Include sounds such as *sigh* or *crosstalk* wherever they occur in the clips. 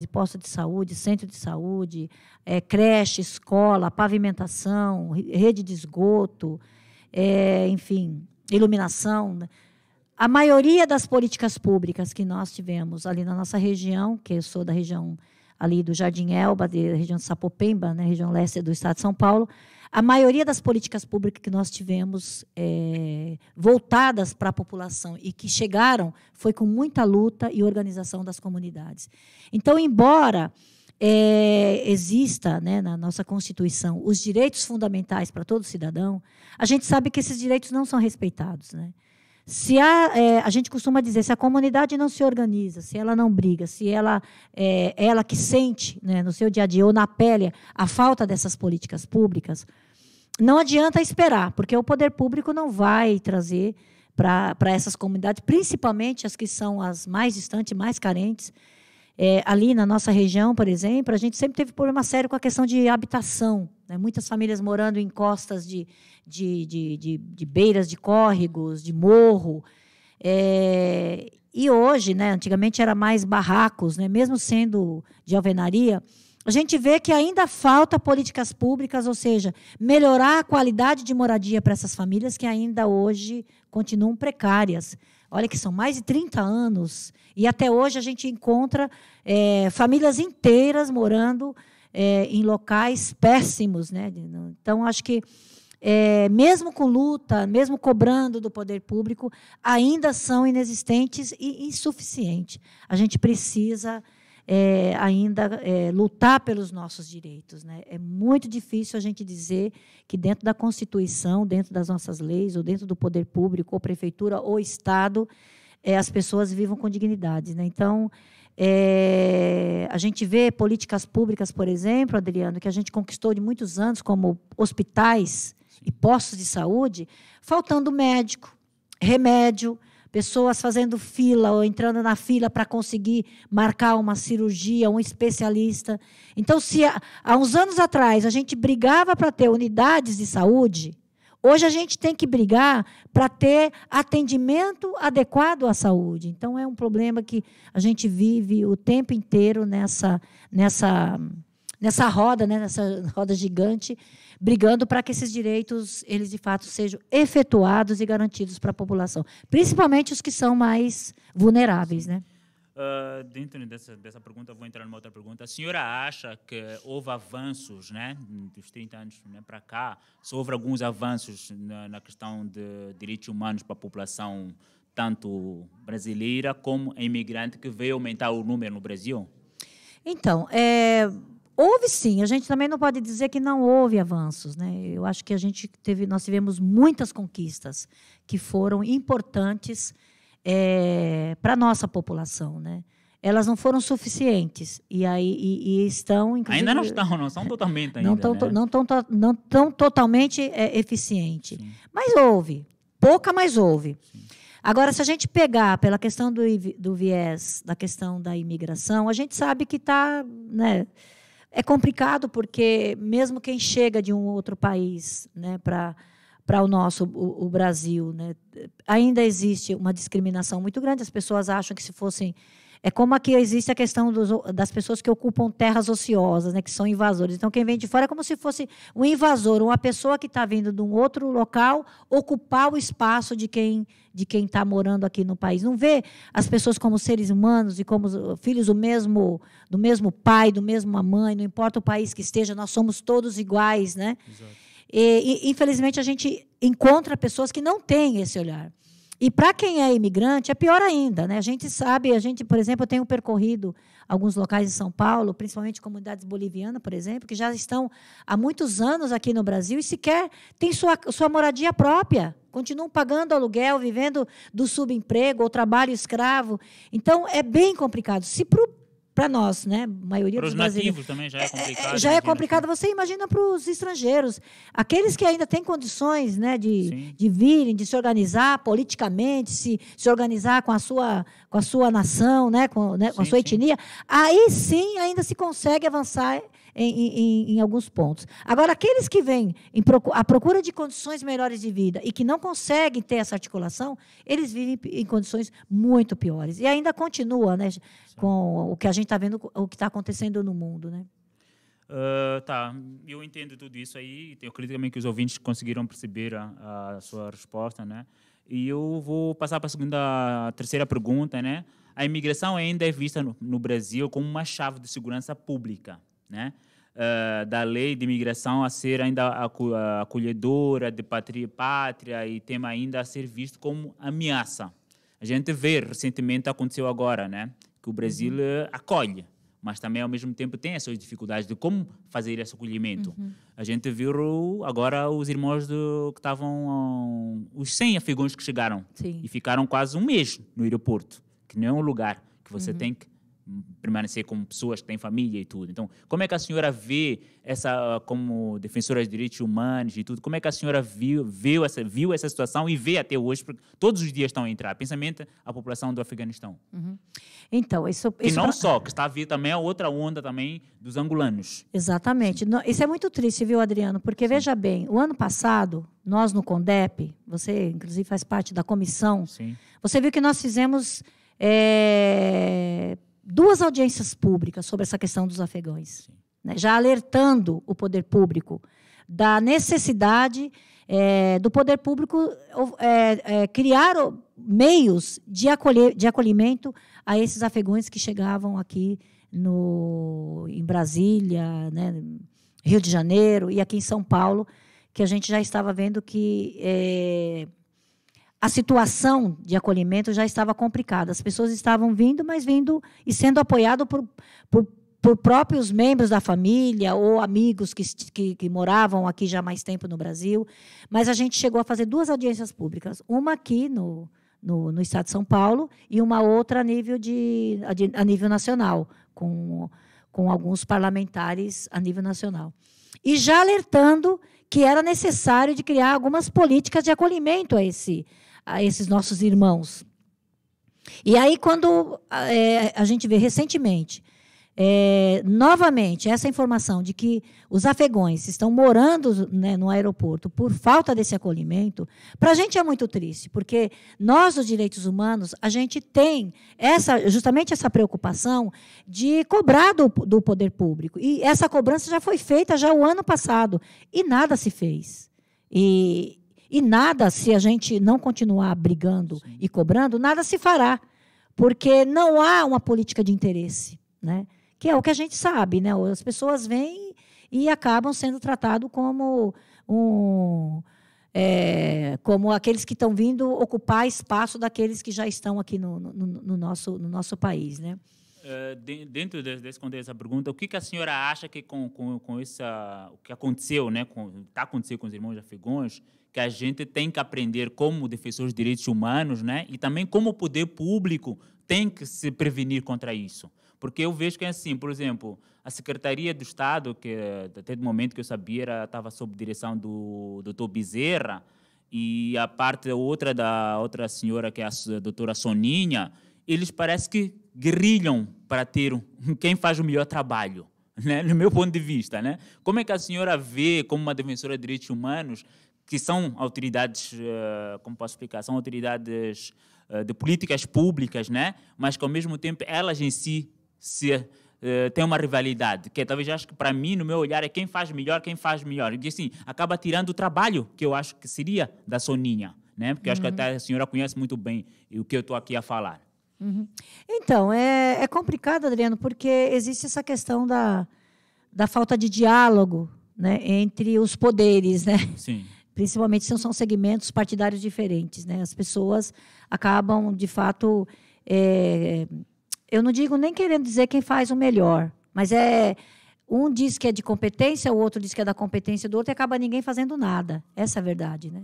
de posto de saúde, centro de saúde, é, creche, escola, pavimentação, rede de esgoto, é, enfim, iluminação. Né? A maioria das políticas públicas que nós tivemos ali na nossa região, que eu sou da região ali do Jardim Elba, da região de Sapopemba, né, região leste do estado de São Paulo, a maioria das políticas públicas que nós tivemos é, voltadas para a população e que chegaram foi com muita luta e organização das comunidades. Então, embora é, exista né, na nossa Constituição os direitos fundamentais para todo cidadão, a gente sabe que esses direitos não são respeitados. Né? Se a, é, a gente costuma dizer, se a comunidade não se organiza, se ela não briga, se ela é, ela que sente né, no seu dia a dia ou na pele a falta dessas políticas públicas, não adianta esperar, porque o poder público não vai trazer para essas comunidades, principalmente as que são as mais distantes, mais carentes. É, ali na nossa região, por exemplo, a gente sempre teve problema sério com a questão de habitação. Né? Muitas famílias morando em costas de, de, de, de, de beiras de córregos, de morro. É, e hoje, né, antigamente era mais barracos, né, mesmo sendo de alvenaria, a gente vê que ainda falta políticas públicas, ou seja, melhorar a qualidade de moradia para essas famílias que ainda hoje continuam precárias. Olha que são mais de 30 anos e até hoje a gente encontra é, famílias inteiras morando é, em locais péssimos. Né? Então, acho que, é, mesmo com luta, mesmo cobrando do poder público, ainda são inexistentes e insuficientes. A gente precisa. É, ainda é, lutar pelos nossos direitos. Né? É muito difícil a gente dizer que dentro da Constituição, dentro das nossas leis, ou dentro do poder público, ou prefeitura, ou Estado, é, as pessoas vivam com dignidade. Né? Então, é, a gente vê políticas públicas, por exemplo, Adriano, que a gente conquistou de muitos anos, como hospitais Sim. e postos de saúde, faltando médico, remédio, pessoas fazendo fila ou entrando na fila para conseguir marcar uma cirurgia, um especialista. Então, se há, há uns anos atrás a gente brigava para ter unidades de saúde, Hoje a gente tem que brigar para ter atendimento adequado à saúde. Então é um problema que a gente vive o tempo inteiro nessa nessa nessa roda, né, nessa *laughs* roda gigante, brigando para que esses direitos eles de fato sejam efetuados e garantidos para a população, principalmente os que são mais vulneráveis, né? Uh, dentro dessa, dessa pergunta, vou entrar numa outra pergunta. A senhora acha que houve avanços, né, dos 30 anos né, para cá, se houve alguns avanços na, na questão de direitos humanos para a população, tanto brasileira como imigrante, que veio aumentar o número no Brasil? Então, é, houve sim. A gente também não pode dizer que não houve avanços, né? Eu acho que a gente teve, nós tivemos muitas conquistas que foram importantes é, para a nossa população, né? Elas não foram suficientes e aí e, e estão ainda não estão, não são totalmente ainda, não estão né? não tão, não tão totalmente é, eficiente, Sim. mas houve pouca, mas houve. Agora, se a gente pegar pela questão do, do viés da questão da imigração, a gente sabe que está né, é complicado porque mesmo quem chega de um outro país, né, para para o nosso o, o Brasil. Né? Ainda existe uma discriminação muito grande, as pessoas acham que se fossem. É como aqui existe a questão dos, das pessoas que ocupam terras ociosas, né, que são invasores. Então, quem vem de fora é como se fosse um invasor, uma pessoa que está vindo de um outro local ocupar o espaço de quem de quem está morando aqui no país. Não vê as pessoas como seres humanos e como uh, filhos do mesmo do mesmo pai, do mesmo mãe. Não importa o país que esteja, nós somos todos iguais, né? Exato. E, infelizmente, a gente encontra pessoas que não têm esse olhar. E para quem é imigrante, é pior ainda. Né? A gente sabe, a gente, por exemplo, tem tenho percorrido alguns locais em São Paulo, principalmente comunidades bolivianas, por exemplo, que já estão há muitos anos aqui no Brasil e sequer têm sua, sua moradia própria. Continuam pagando aluguel, vivendo do subemprego ou trabalho escravo. Então, é bem complicado. Se para para nós, né? A maioria para os nativos também já é, é, é complicado. É, já é complicado. Você imagina para os estrangeiros, aqueles que ainda têm condições, né, de, de virem, de se organizar politicamente, se, se organizar com a sua com a sua nação, né, com, né, com a sua etnia, aí sim ainda se consegue avançar em, em, em alguns pontos. Agora, aqueles que vêm em procura, à procura de condições melhores de vida e que não conseguem ter essa articulação, eles vivem em condições muito piores. E ainda continua né, com o que a gente está vendo, o que está acontecendo no mundo. Né? Uh, tá, eu entendo tudo isso aí. Eu acredito também que os ouvintes conseguiram perceber a, a sua resposta, né? E eu vou passar para a segunda, a terceira pergunta, né? A imigração ainda é vista no, no Brasil como uma chave de segurança pública né? Uh, da lei de imigração a ser ainda ah, acolhedora de patria, pátria e tema ainda a ser visto como ameaça. A gente vê, recentemente aconteceu agora, né? Que o Brasil uhum. Eh, acolhe, mas também ao mesmo tempo tem essas dificuldades de como fazer esse acolhimento. Uhum. A gente viu agora os irmãos do, que estavam, os 100 afegãos que chegaram Sim. e ficaram quase um mês no aeroporto, que não é um lugar que você uhum. tem que permanecer com pessoas que têm família e tudo. Então, como é que a senhora vê essa ah, como defensora de direitos humanos e tudo? Como é que a senhora viu, viu, essa, viu essa situação e vê até hoje? Porque todos os dias estão a entrar, principalmente a população do Afeganistão. Uhum. Então, isso, E não só, que está a vir também a outra onda também dos angolanos. Exatamente. Isso é muito triste, viu, Adriano? Porque, Sim. veja bem, o ano passado, nós no CONDEP, você inclusive faz parte da comissão, Sim. você viu que nós fizemos... É duas audiências públicas sobre essa questão dos afegãos, né, já alertando o poder público da necessidade é, do poder público é, é, criar meios de, acolher, de acolhimento a esses afegões que chegavam aqui no, em Brasília, né, Rio de Janeiro e aqui em São Paulo, que a gente já estava vendo que a situação de acolhimento já estava complicada. As pessoas estavam vindo, mas vindo e sendo apoiado por, por, por próprios membros da família ou amigos que, que, que, moravam aqui já há mais tempo no Brasil. Mas a gente chegou a fazer duas audiências públicas, uma aqui no, no, no estado de São Paulo e uma outra a nível, de, a, a nível nacional, com com alguns parlamentares a nível nacional. E já alertando que era necessário de criar algumas políticas de acolhimento a, esse, a esses nossos irmãos. E aí, quando é, a gente vê recentemente é, novamente, essa informação de que os afegões estão morando né, no aeroporto por falta desse acolhimento, para a gente é muito triste, porque nós, os direitos humanos, a gente tem essa, justamente essa preocupação de cobrar do, do poder público. E essa cobrança já foi feita já o ano passado e nada se fez. E, e nada, se a gente não continuar brigando Sim. e cobrando, nada se fará, porque não há uma política de interesse. Né? que é o que a gente sabe, né? As pessoas vêm e acabam sendo tratadas como um é, como aqueles que estão vindo ocupar espaço daqueles que já estão aqui no, no, no nosso, no nosso país, né? É, dentro de, de essa pergunta, o que, que a senhora acha que com, com, com essa, o que aconteceu, né, tá acontecendo com os irmãos afegões, que a gente tem que aprender como defensores de direitos humanos, né, e também como o poder público tem que se prevenir contra isso? Porque eu vejo que é assim, por exemplo, a Secretaria do Estado, que é, até do momento que eu sabia estava sob direção do doutor Bezerra, e a parte outra da outra senhora, que é a doutora Soninha, eles parece que grilham para ter *laughs* quem faz o melhor trabalho. Né? No meu ponto de vista, né? como é que a senhora vê, como uma defensora de direitos humanos, que são autoridades, eh, como posso explicar, são autoridades eh, de políticas públicas, né? mas que ao mesmo tempo elas em si se Uh, tem uma rivalidade, que talvez acho que para mim, no meu olhar, é quem faz melhor, quem faz melhor. E assim, acaba tirando o trabalho que eu acho que seria da Soninha, né? Porque uhum. acho que uhum. até a senhora conhece muito bem o que eu estou aqui a falar. Uhum. Então, é, é complicado, Adriano, porque existe essa questão da, da falta de diálogo né, entre os poderes, né? Sim. Principalmente se são segmentos partidários diferentes, né? As pessoas acabam, de fato, é, eu não digo nem querendo dizer quem faz o melhor, mas é um diz que é de competência, o outro diz que é da competência do outro e acaba ninguém fazendo nada. Essa é a verdade, né?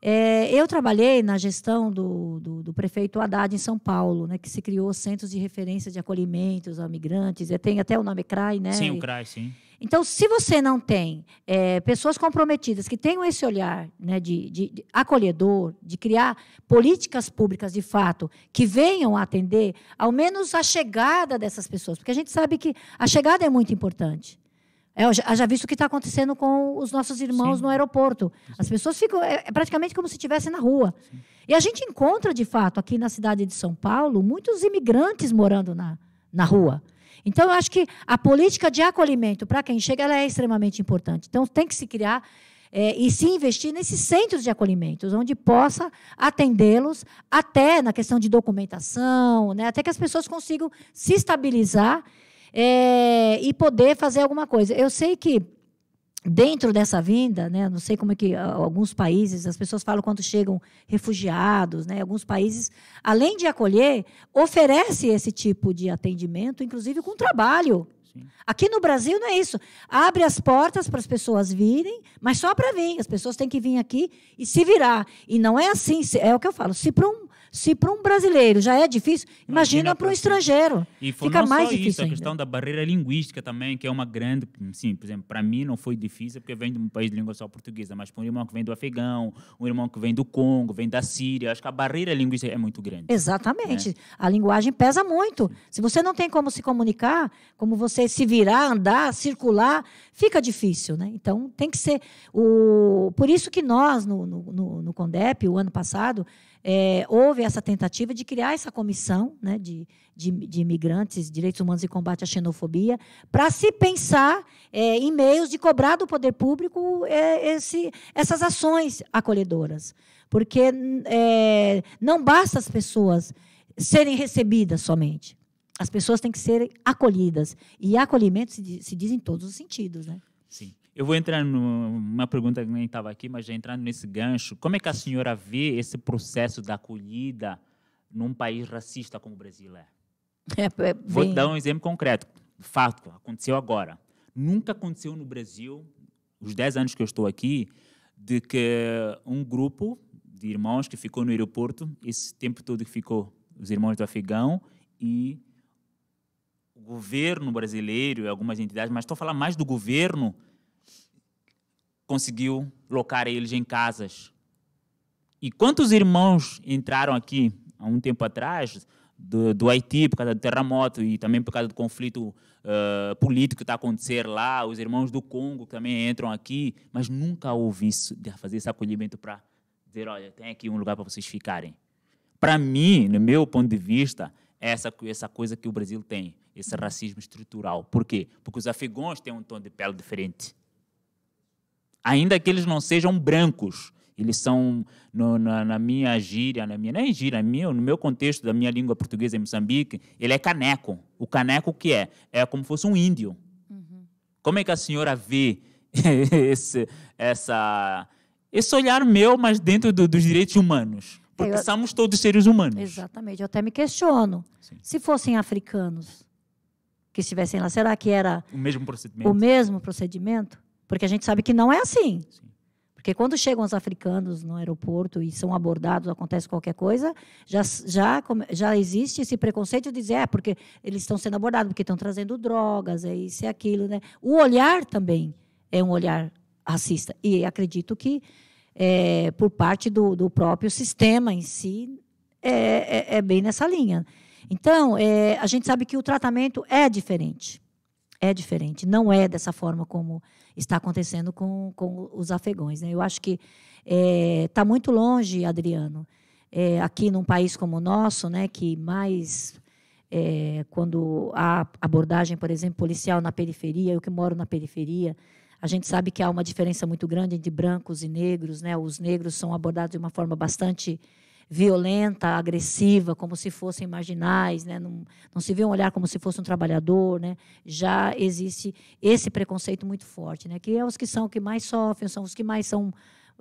É, eu trabalhei na gestão do, do, do, prefeito Haddad em São Paulo, né, que se criou centros de referência de acolhimentos a migrantes. Tem até o nome CRAI, né? Sim, o CRAI, sim. Então, se você não tem é, pessoas comprometidas que tenham esse olhar né, de, de, de, acolhedor, de criar políticas públicas de fato que venham atender, ao menos a chegada dessas pessoas, porque a gente sabe que a chegada é muito importante. É, já, visto o que está acontecendo com os nossos irmãos Sim. no aeroporto. As pessoas ficam. É, é praticamente como se estivessem na rua. Sim. E a gente encontra, de fato, aqui na cidade de São Paulo, muitos imigrantes morando na, na rua. Então, eu acho que a política de acolhimento para quem chega ela é extremamente importante. Então, tem que se criar é, e se investir nesses centros de acolhimento, onde possa atendê-los, até na questão de documentação, né, até que as pessoas consigam se estabilizar é, e poder fazer alguma coisa. Eu sei que dentro dessa vinda, né, não sei como é que ah, alguns países, as pessoas falam quando chegam refugiados, né, alguns países, além de acolher, oferece esse tipo de atendimento, inclusive com trabalho. Sim. Aqui no Brasil não é isso. Abre as portas para as pessoas virem, mas só para vir. As pessoas têm que vir aqui e se virar. E não é assim. É o que eu falo. Se para um se para um brasileiro já é difícil, imagina, para um estrangeiro. E foi, fica mais difícil. Isso, a questão da barreira linguística também, que é uma grande. Sim, por exemplo, para mim não foi difícil, porque vem venho de um país de língua só portuguesa, mas para um irmão que vem do Afegão, um irmão que vem do Congo, vem da Síria, acho que a barreira linguística é muito grande. Né? Exatamente. Né? A linguagem pesa muito. Se você não tem como se comunicar, como você se virar, andar, circular, fica difícil, né? Então tem que ser o por isso que nós no, no, no Condep o ano passado é, houve essa tentativa de criar essa comissão, né, de, de, de imigrantes, direitos humanos e combate à xenofobia, para se pensar é, em meios de cobrar do poder público é, esse, essas ações acolhedoras, porque é, não basta as pessoas serem recebidas somente. As pessoas têm que ser acolhidas. E acolhimento se, diz, se diz em todos os sentidos, né? Sim. Eu vou entrar numa pergunta que nem estava aqui, mas já entrando nesse gancho. Como é que a senhora vê esse processo da acolhida num país racista como o Brasil é? é, é bem... Vou dar um exemplo concreto. Fato, aconteceu agora. Nunca aconteceu no Brasil, os 10 anos que eu estou aqui, de que um grupo de irmãos que ficou no aeroporto, esse tempo todo que ficou os irmãos do Afegão e governo brasileiro e algumas entidades, mas estou falando mais do governo, conseguiu locar eles em casas. E quantos irmãos entraram aqui há um tempo atrás do, do Haiti por causa do terremoto e também por causa do conflito uh, político que está acontecendo lá, os irmãos do Congo também entram aqui, mas nunca houve isso, de fazer esse acolhimento para dizer, olha, tem aqui um lugar para vocês ficarem. Para mim, no meu ponto de vista, é essa, essa coisa que o Brasil tem esse racismo estrutural. Por quê? Porque os afegãos têm um tom de pele diferente. Ainda que eles não sejam brancos, eles são, no, na, na, minha gíria, na minha, não é gíria, minha, no meu contexto da minha língua portuguesa em Moçambique, ele é caneco. O caneco o que é? É como se fosse um índio. Uhum. Como é que a senhora vê *laughs* esse, essa, esse olhar meu, mas dentro do, dos direitos humanos? É, Porque eu, somos todos seres humanos. Exatamente. Eu até me questiono. Sim. Se fossem africanos, que estivessem lá, será que era o mesmo procedimento? O mesmo procedimento? Porque a gente sabe que não é assim. Sim. Porque quando chegam os africanos no aeroporto e são abordados, acontece qualquer coisa, já, já, já existe esse preconceito de dizer, é, porque eles estão sendo abordados, porque estão trazendo drogas, é isso e é aquilo. Né? O olhar também é um olhar racista. E acredito que, é, por parte do, do próprio sistema em si, é, é, é bem nessa linha. Então, é, a gente sabe que o tratamento é diferente. É diferente. Não é dessa forma como está acontecendo com, com os afegões. Né? Eu acho que está é, tá muito longe, Adriano, é, aqui num país como o nosso, né, que mais. É, quando há abordagem, por exemplo, policial na periferia, eu que moro na periferia, a gente sabe que há uma diferença muito grande entre brancos e negros, né? Os negros são abordados de uma forma bastante violenta, agressiva, como se fossem marginais, né? não, não se vê um olhar como se fosse um trabalhador, né? já existe esse preconceito muito forte, né? que é os que são que mais sofrem, são os que mais são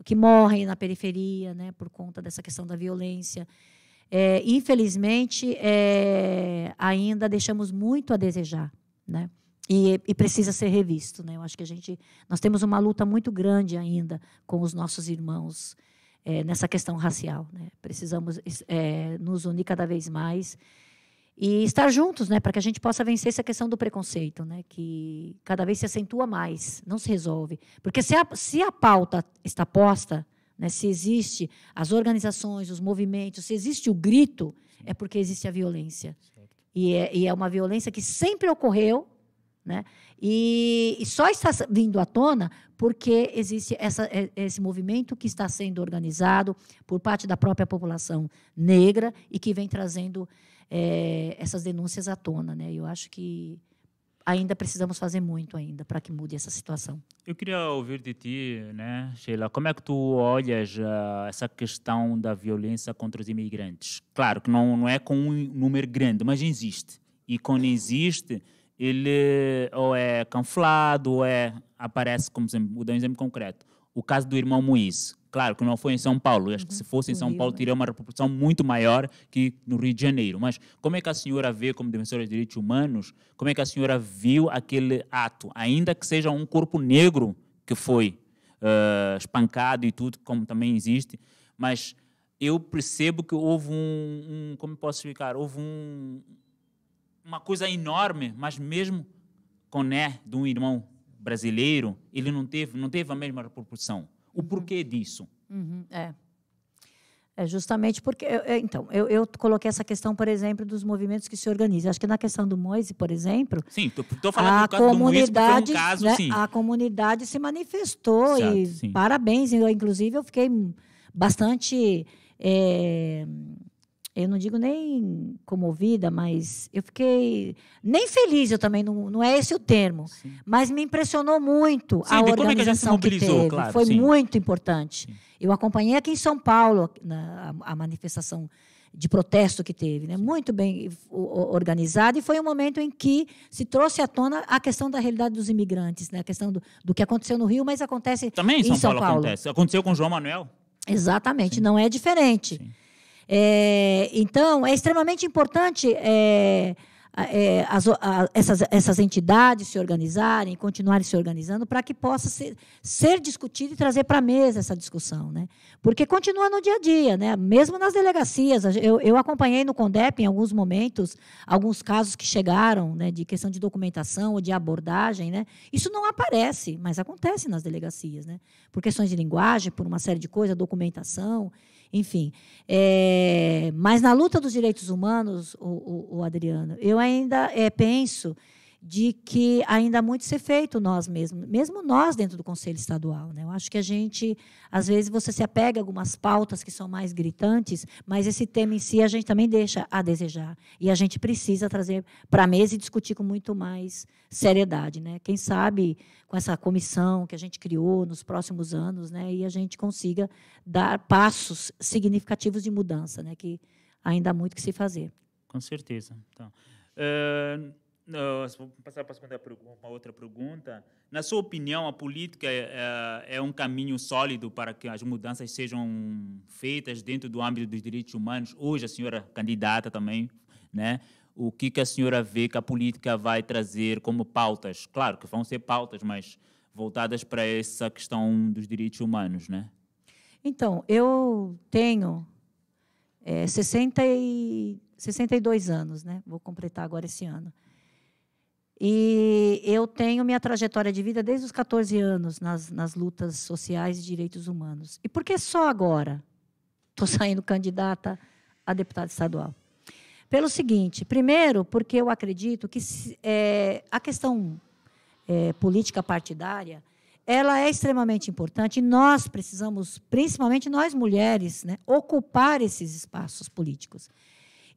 que morrem na periferia, né? por conta dessa questão da violência. É, infelizmente, é, ainda deixamos muito a desejar, né? E, e, precisa ser revisto, né? Eu acho que a gente, nós temos uma luta muito grande ainda com os nossos irmãos é, nessa questão racial. Né? Precisamos é, nos unir cada vez mais e estar juntos, né, para que a gente possa vencer essa questão do preconceito, né, que cada vez se acentua mais, não se resolve, porque se a, se a pauta está posta, né, se existe as organizações, os movimentos, se existe o grito, é porque existe a violência. E é, e é, uma violência que sempre ocorreu, né? E, e só está vindo à tona porque existe essa, é, esse movimento que está sendo organizado por parte da própria população negra e que vem trazendo é, essas denúncias à tona. Né? Eu acho que ainda precisamos fazer muito ainda para que mude essa situação. Eu queria ouvir de ti, né, Sheila, como é que tu olhas uh, essa questão da violência contra os imigrantes? Claro que não, não é com um número grande, mas existe. E quando existe, ele ou é camuflado, ou é aparece como exemplo, vou dar um exemplo concreto. O caso do irmão Moisés. Claro que não foi em São Paulo. Eu acho uhum. que se uhum. fosse em São Paulo, né? teria uma proporção muito maior que no Rio de Janeiro. Mas como é que a senhora vê, como defensora de direitos humanos, como é que a senhora viu aquele ato, ainda que seja um corpo negro que foi uh, espancado e tudo, como também existe, mas eu percebo que houve um, um como posso explicar, houve um, uma coisa enorme, mas mesmo com né de um irmão brasileiro, ele não teve, não teve a mesma proporção. O porquê disso? Uhum, é. É justamente porque. É, então, eu, eu, coloquei essa questão, por exemplo, dos movimentos que se organizam. Acho que na questão do Moise, por exemplo. Sim, estou falando a caso comunidade, do Moise, um caso, né, sim. A comunidade se manifestou certo, e sim. parabéns. Eu, inclusive, eu fiquei bastante. É, eu não digo nem comovida, mas eu fiquei nem feliz, eu também não, não é esse o termo, sim. mas me impressionou muito sim, a organização é que, a que, teve, claro, foi sim. muito importante. Eu acompanhei aqui em São Paulo na, a, a, manifestação de protesto que teve, né? muito bem organizada e foi um momento em que se trouxe à tona a questão da realidade dos imigrantes, né? a questão do, do que aconteceu no Rio, mas acontece também em São, São Paulo, Paulo. Acontece. Aconteceu com João Manuel. Exatamente, não é diferente. Sim. É, então, é extremamente importante é, é, as, a, essas, essas entidades se organizarem, continuarem se organizando, para que possa ser, ser discutido e trazer para a mesa essa discussão. Né? Porque continua no dia a dia, né? mesmo nas delegacias. Eu, eu acompanhei no CONDEP, em alguns momentos, alguns casos que chegaram né, de questão de documentação ou de abordagem. Né? Isso não aparece, mas acontece nas delegacias, né? por questões de linguagem, por uma série de coisas, documentação. Enfim. É, mas na luta dos direitos humanos, o, o, o Adriano, eu ainda é, penso de que ainda há muito a ser feito nós mesmos, mesmo nós dentro do Conselho Estadual. Né? Eu acho que a gente, às vezes, você se apega a algumas pautas que são mais gritantes, mas esse tema em si a gente também deixa a desejar. E a gente precisa trazer para a mesa e discutir com muito mais seriedade. Né? Quem sabe com essa comissão que a gente criou nos próximos anos, né? e a gente consiga dar passos significativos de mudança, né? que ainda há muito que se fazer. Com certeza. Então, uh Uh, vou passar para a segunda pergunta, uma outra pergunta. Na sua opinião, a política é, é, é, um caminho sólido para que as mudanças sejam feitas dentro do âmbito dos direitos humanos? Hoje, a senhora candidata também, né? O que, que a senhora vê que a política vai trazer como pautas? Claro que vão ser pautas, mas voltadas para essa questão dos direitos humanos, né? Então, eu tenho é, 60 e 62 anos, né? Vou completar agora esse ano. E eu tenho minha trajetória de vida desde os 14 anos nas, nas lutas sociais e direitos humanos. E por que só agora estou *laughs* saindo candidata a deputada estadual? Pelo seguinte: primeiro, porque eu acredito que é, a questão é, política partidária ela é extremamente importante e nós precisamos, principalmente nós mulheres, né, ocupar esses espaços políticos.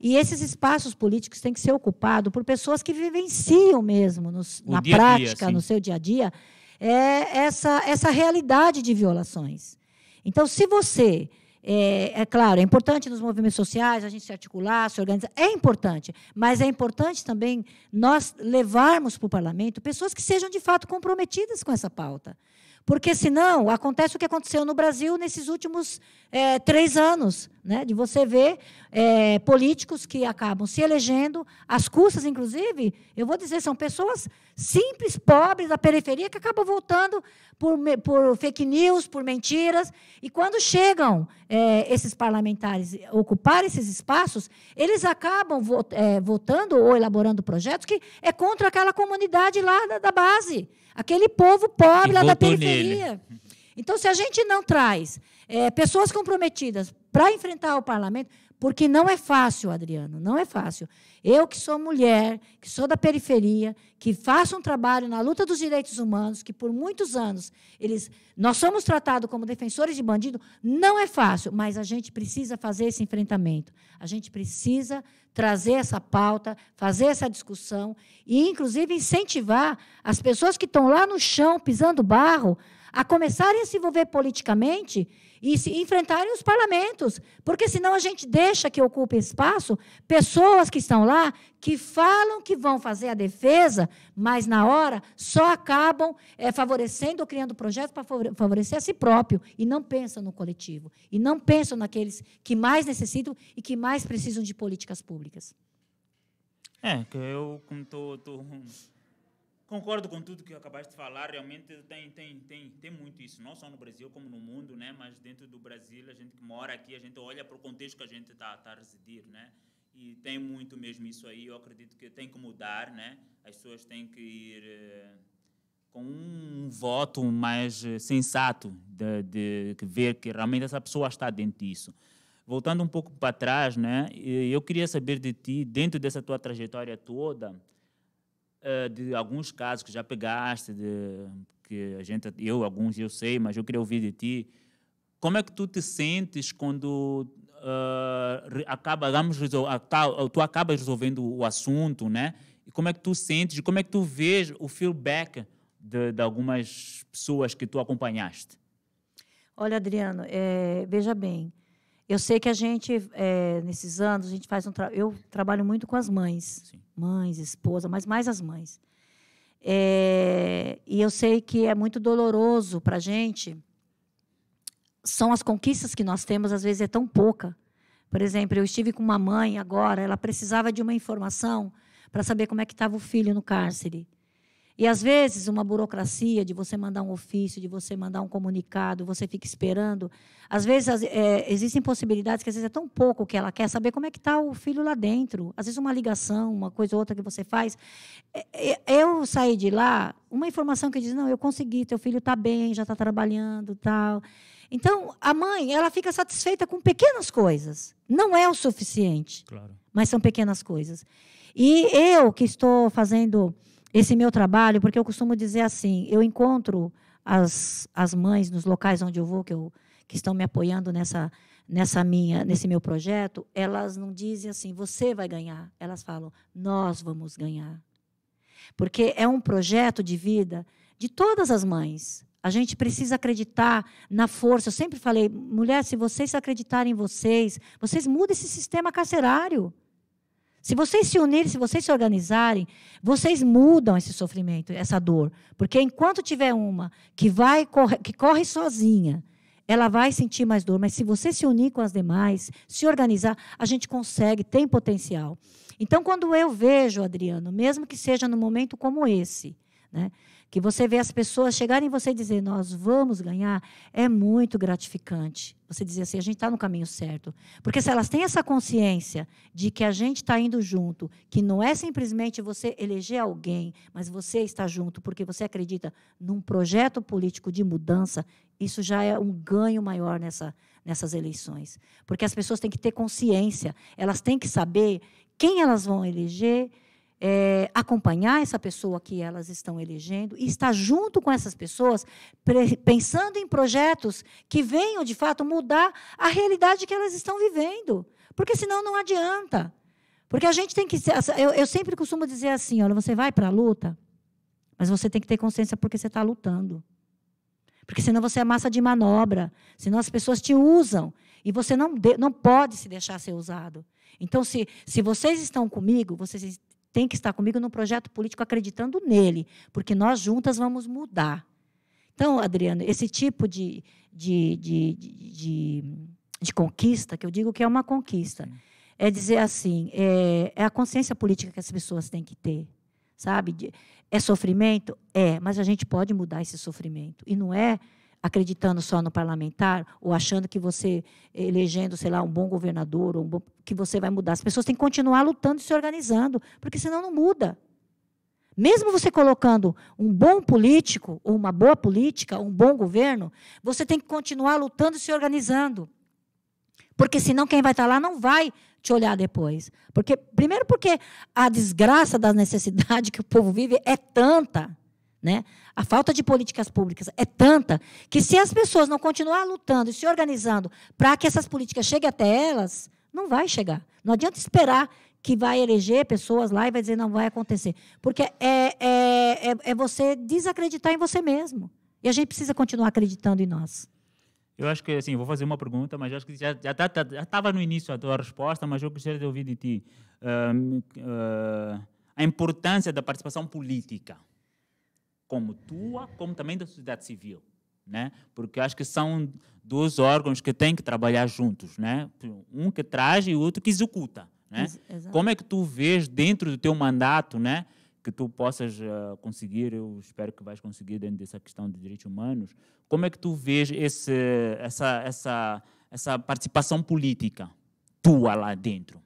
E esses espaços políticos têm que ser ocupados por pessoas que vivenciam mesmo na dia prática, no seu dia a dia, é essa, essa realidade de violações. Então, se você. É, é, claro, é importante nos movimentos sociais a gente se articular, se organizar, é importante, mas é importante também nós levarmos para o parlamento pessoas que sejam de fato comprometidas com essa pauta. Porque senão acontece o que aconteceu no Brasil nesses últimos é, três anos, né? de você ver é, políticos que acabam se elegendo, as custas, inclusive, eu vou dizer, são pessoas simples, pobres da periferia, que acabam voltando por, por fake news, por mentiras. E quando chegam é, esses parlamentares ocupar esses espaços, eles acabam vot, é, votando ou elaborando projetos que é contra aquela comunidade lá da, da base, aquele povo pobre e lá da periferia. Nele. Então, se a gente não traz é, pessoas comprometidas para enfrentar o parlamento, porque não é fácil, Adriano, não é fácil. Eu que sou mulher, que sou da periferia, que faço um trabalho na luta dos direitos humanos, que por muitos anos eles, nós somos tratados como defensores de bandido, não é fácil, mas a gente precisa fazer esse enfrentamento. A gente precisa trazer essa pauta, fazer essa discussão e, inclusive, incentivar as pessoas que estão lá no chão pisando barro a começarem a se envolver politicamente e se enfrentarem os parlamentos, porque senão a gente deixa que ocupe espaço pessoas que estão lá, que falam que vão fazer a defesa, mas na hora só acabam é, favorecendo ou criando projetos para favorecer a si próprio e não pensam no coletivo, e não pensam naqueles que mais necessitam e que mais precisam de políticas públicas. É, eu como estou Concordo com tudo que acabaste de falar, realmente tem, tem, tem, tem muito isso, não só no Brasil como no mundo, né? mas dentro do Brasil, a gente que mora aqui, a gente olha para o contexto que a gente está tá a residir, né? e tem muito mesmo isso aí, eu acredito que tem que mudar, né? as pessoas têm que ir eh, com um voto mais eh, sensato, de, de, de ver que realmente essa pessoa está dentro disso voltando um pouco para trás, né? Eu queria saber de ti, dentro dessa tua trajetória toda, eh, de alguns casos que já pegaste, de, que a gente, eu, alguns eu sei, mas eu queria ouvir de ti. Como é que tu te sentes quando uh, acaba, vamos resolver, tu acabas resolvendo o assunto, né? E como é que tu sentes, como é que tu vês o feedback de, de algumas pessoas que tu acompanhaste? Olha, Adriano, é, veja bem, eu sei que a gente, é, nesses anos, a gente faz um tra... eu trabalho muito com as mães, Sim. mães, esposa, mas mais as mães. É, e eu sei que é muito doloroso para a gente. São as conquistas que nós temos, às vezes é tão pouca. Por exemplo, eu estive com uma mãe agora, ela precisava de uma informação para saber como é que estava o filho no cárcere. E às vezes uma burocracia de você mandar um ofício, de você mandar um comunicado, você fica esperando. Às vezes é, existem possibilidades que às vezes é tão pouco que ela quer saber como é que está o filho lá dentro. Às vezes uma ligação, uma coisa ou outra que você faz. É, é, eu saí de lá, uma informação que diz, não, eu consegui, teu filho está bem, já está trabalhando tal. Então, a mãe, ela fica satisfeita com pequenas coisas. Não é o suficiente, claro. mas são pequenas coisas. E eu que estou fazendo esse meu trabalho, porque eu costumo dizer assim, eu encontro as, as mães nos locais onde eu vou, que, eu, que estão me apoiando nessa, nessa minha, nesse meu projeto, elas não dizem assim, você vai ganhar. Elas falam, nós vamos ganhar. Porque é um projeto de vida de todas as mães. A gente precisa acreditar na força. Eu sempre falei, mulher, se vocês acreditarem em vocês, vocês mudam esse sistema carcerário. Se vocês se unirem, se vocês se organizarem, vocês mudam esse sofrimento, essa dor. Porque enquanto tiver uma que vai que corre sozinha, ela vai sentir mais dor, mas se você se unir com as demais, se organizar, a gente consegue, tem potencial. Então, quando eu vejo, Adriano, mesmo que seja num momento como esse, né, que você vê as pessoas chegarem e você e dizer nós vamos ganhar, é muito gratificante. Você dizer assim, a gente está no caminho certo. Porque se elas têm essa consciência de que a gente está indo junto, que não é simplesmente você eleger alguém, mas você está junto porque você acredita num projeto político de mudança, isso já é um ganho maior nessa, nessas eleições. Porque as pessoas têm que ter consciência, elas têm que saber quem elas vão eleger é, acompanhar essa pessoa que elas estão elegendo e estar junto com essas pessoas, pensando em projetos que venham, de fato, mudar a realidade que elas estão vivendo. Porque senão não adianta. Porque a gente tem que. Eu, eu sempre costumo dizer assim: olha, você vai para a luta, mas você tem que ter consciência porque você está lutando. Porque senão você é massa de manobra, senão as pessoas te usam e você não, de, não pode se deixar ser usado. Então, se, se vocês estão comigo, vocês tem que estar comigo num projeto político acreditando nele, porque nós juntas vamos mudar. Então, Adriano, esse tipo de, de, de, de, de conquista, que eu digo que é uma conquista, é dizer assim, é, é a consciência política que as pessoas têm que ter sabe? É sofrimento? É, mas a gente pode mudar esse sofrimento. E não é acreditando só no parlamentar ou achando que você elegendo, sei lá, um bom governador ou um bom, que você vai mudar. As pessoas têm que continuar lutando e se organizando, porque senão não muda. Mesmo você colocando um bom político, ou uma boa política, um bom governo, você tem que continuar lutando e se organizando. Porque senão quem vai estar lá não vai te olhar depois. Porque primeiro porque a desgraça da necessidade que o povo vive é tanta né? A falta de políticas públicas é tanta que, se as pessoas não continuar lutando e se organizando para que essas políticas cheguem até elas, não vai chegar. Não adianta esperar que vai eleger pessoas lá e vai dizer não vai acontecer. Porque é, é, é, é você desacreditar em você mesmo. E a gente precisa continuar acreditando em nós. Eu acho que, assim, vou fazer uma pergunta, mas acho que já estava tá, tá, no início a tua resposta, mas eu gostaria de ouvir de ti uh, uh, a importância da participação política como tua, como também da sociedade civil, né? Porque eu acho que são dois órgãos que têm que trabalhar juntos, né? Um que traz e o outro que executa, né? Exato. Como é que tu vês dentro do teu mandato, né? Que tu possas uh, conseguir, eu espero que vais conseguir dentro dessa questão de direitos humanos. Como é que tu vês esse, essa, essa, essa participação política tua lá dentro?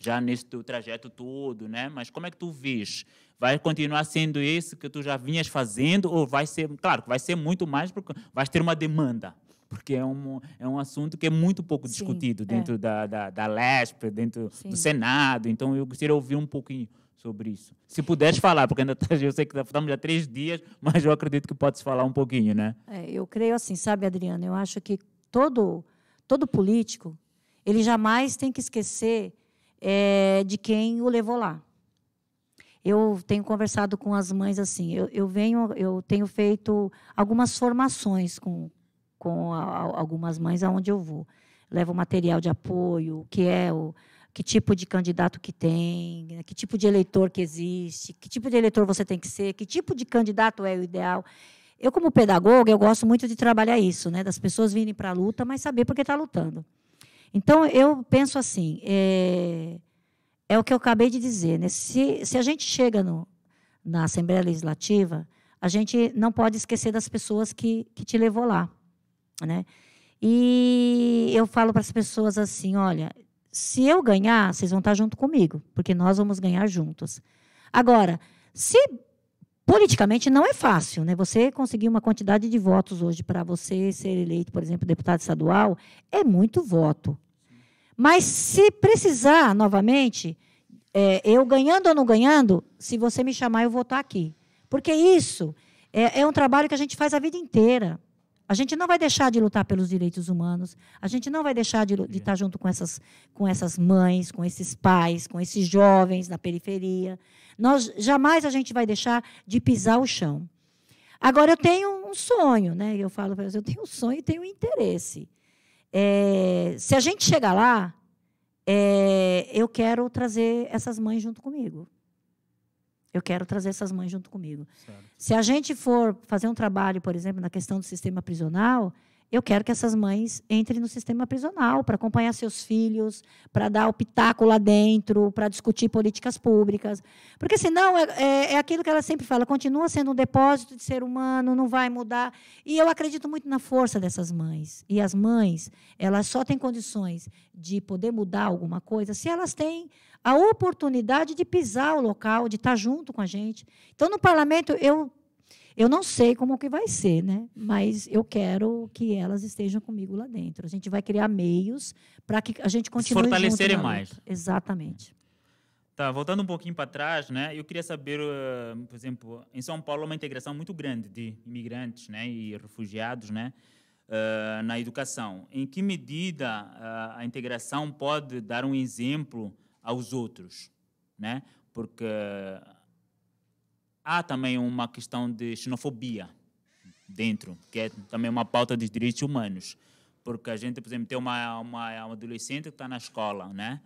já nesse teu trajeto todo, né? Mas como é que tu vês? Vai continuar sendo esse que tu já vinhas fazendo ou vai ser, claro, vai ser muito mais porque vai ter uma demanda, porque é um, é um assunto que é muito pouco Sim, discutido é. dentro é. da, da, da LESP, dentro Sim. do Senado. Então, eu gostaria de ouvir um pouquinho sobre isso. Se puderes *laughs* falar, porque ainda estás, eu sei que tá, estamos há três dias, mas eu acredito que podes falar um pouquinho, né? É, eu creio assim, sabe, Adriana? Eu acho que todo, todo político, ele jamais tem que esquecer é, de quem o levou lá. Eu tenho conversado com as mães assim. Eu, eu venho, eu tenho feito algumas formações com, com a, algumas mães aonde eu vou. Levo material de apoio, que é o que tipo de candidato que tem, que tipo de eleitor que existe, que tipo de eleitor você tem que ser, que tipo de candidato é o ideal. Eu, como pedagoga, eu gosto muito de trabalhar isso, né? Das pessoas virem para a luta, mas saber por que está lutando. Então, eu penso assim: é, é o que eu acabei de dizer. Né? Se, se a gente chega no, na Assembleia Legislativa, a gente não pode esquecer das pessoas que, que te levou lá. Né? E eu falo para as pessoas assim: olha, se eu ganhar, vocês vão estar junto comigo, porque nós vamos ganhar juntos. Agora, se politicamente não é fácil, né? Você conseguir uma quantidade de votos hoje para você ser eleito, por exemplo, deputado estadual, é muito voto. Mas se precisar novamente, é, eu ganhando ou não ganhando, se você me chamar, eu vou estar aqui. Porque isso é, é um trabalho que a gente faz a vida inteira. A gente não vai deixar de lutar pelos direitos humanos, a gente não vai deixar de, de estar tá junto com essas, com essas mães, com esses pais, com esses jovens na periferia. Nós jamais a gente vai deixar de pisar o chão. Agora eu tenho um sonho, né? Eu falo para eu tenho um sonho e tenho um interesse. É, se a gente chegar lá, é, eu quero trazer essas mães junto comigo. Eu quero trazer essas mães junto comigo. Certo. Se a gente for fazer um trabalho, por exemplo, na questão do sistema prisional, eu quero que essas mães entrem no sistema prisional para acompanhar seus filhos, para dar o pitaco lá dentro, para discutir políticas públicas. Porque senão é, é, é, aquilo que ela sempre fala, continua sendo um depósito de ser humano, não vai mudar. E eu acredito muito na força dessas mães. E as mães, elas só têm condições de poder mudar alguma coisa se elas têm a oportunidade de pisar o local, de estar junto com a gente. Então, no parlamento, eu eu não sei como que vai ser, né? Mas eu quero que elas estejam comigo lá dentro. A gente vai criar meios para que a gente continue fortalecer mais. Exatamente. Tá, voltando um pouquinho para trás, né? Eu queria saber, ah, por exemplo, em São Paulo uma integração muito grande de imigrantes, né, e refugiados, né, uh, na educação. Em que medida uh, a integração pode dar um exemplo aos outros, né? Porque há também uma questão de xenofobia dentro, que é também uma pauta dos direitos humanos. Porque a gente, por exemplo, tem uma, uma, uma adolescente que está na escola, né?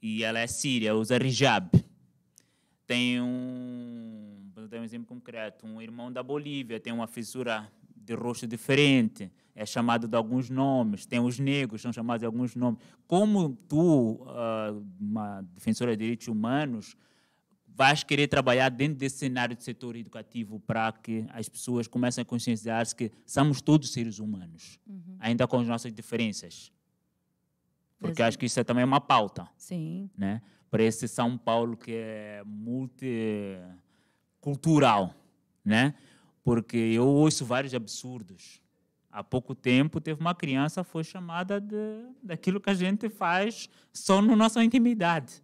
E ela é síria, usa hijab. Tem um, vou dar um exemplo concreto, um irmão da Bolívia tem uma fissura de rosto diferente, é chamado de alguns nomes, tem os negros, são chamados de alguns nomes. Como tu, ah, uma defensora de direitos humanos, vais querer trabalhar dentro desse cenário de setor educativo para que as pessoas comecem a conscienciar-se que somos todos seres humanos, uhum. ainda com as nossas diferenças. Porque Exato. acho que isso é também uma pauta. Sim. Né? Para esse São Paulo que é multicultural, né? Porque eu ouço vários absurdos. Há pouco tempo teve uma criança foi chamada de, daquilo que a gente faz só na nossa intimidade,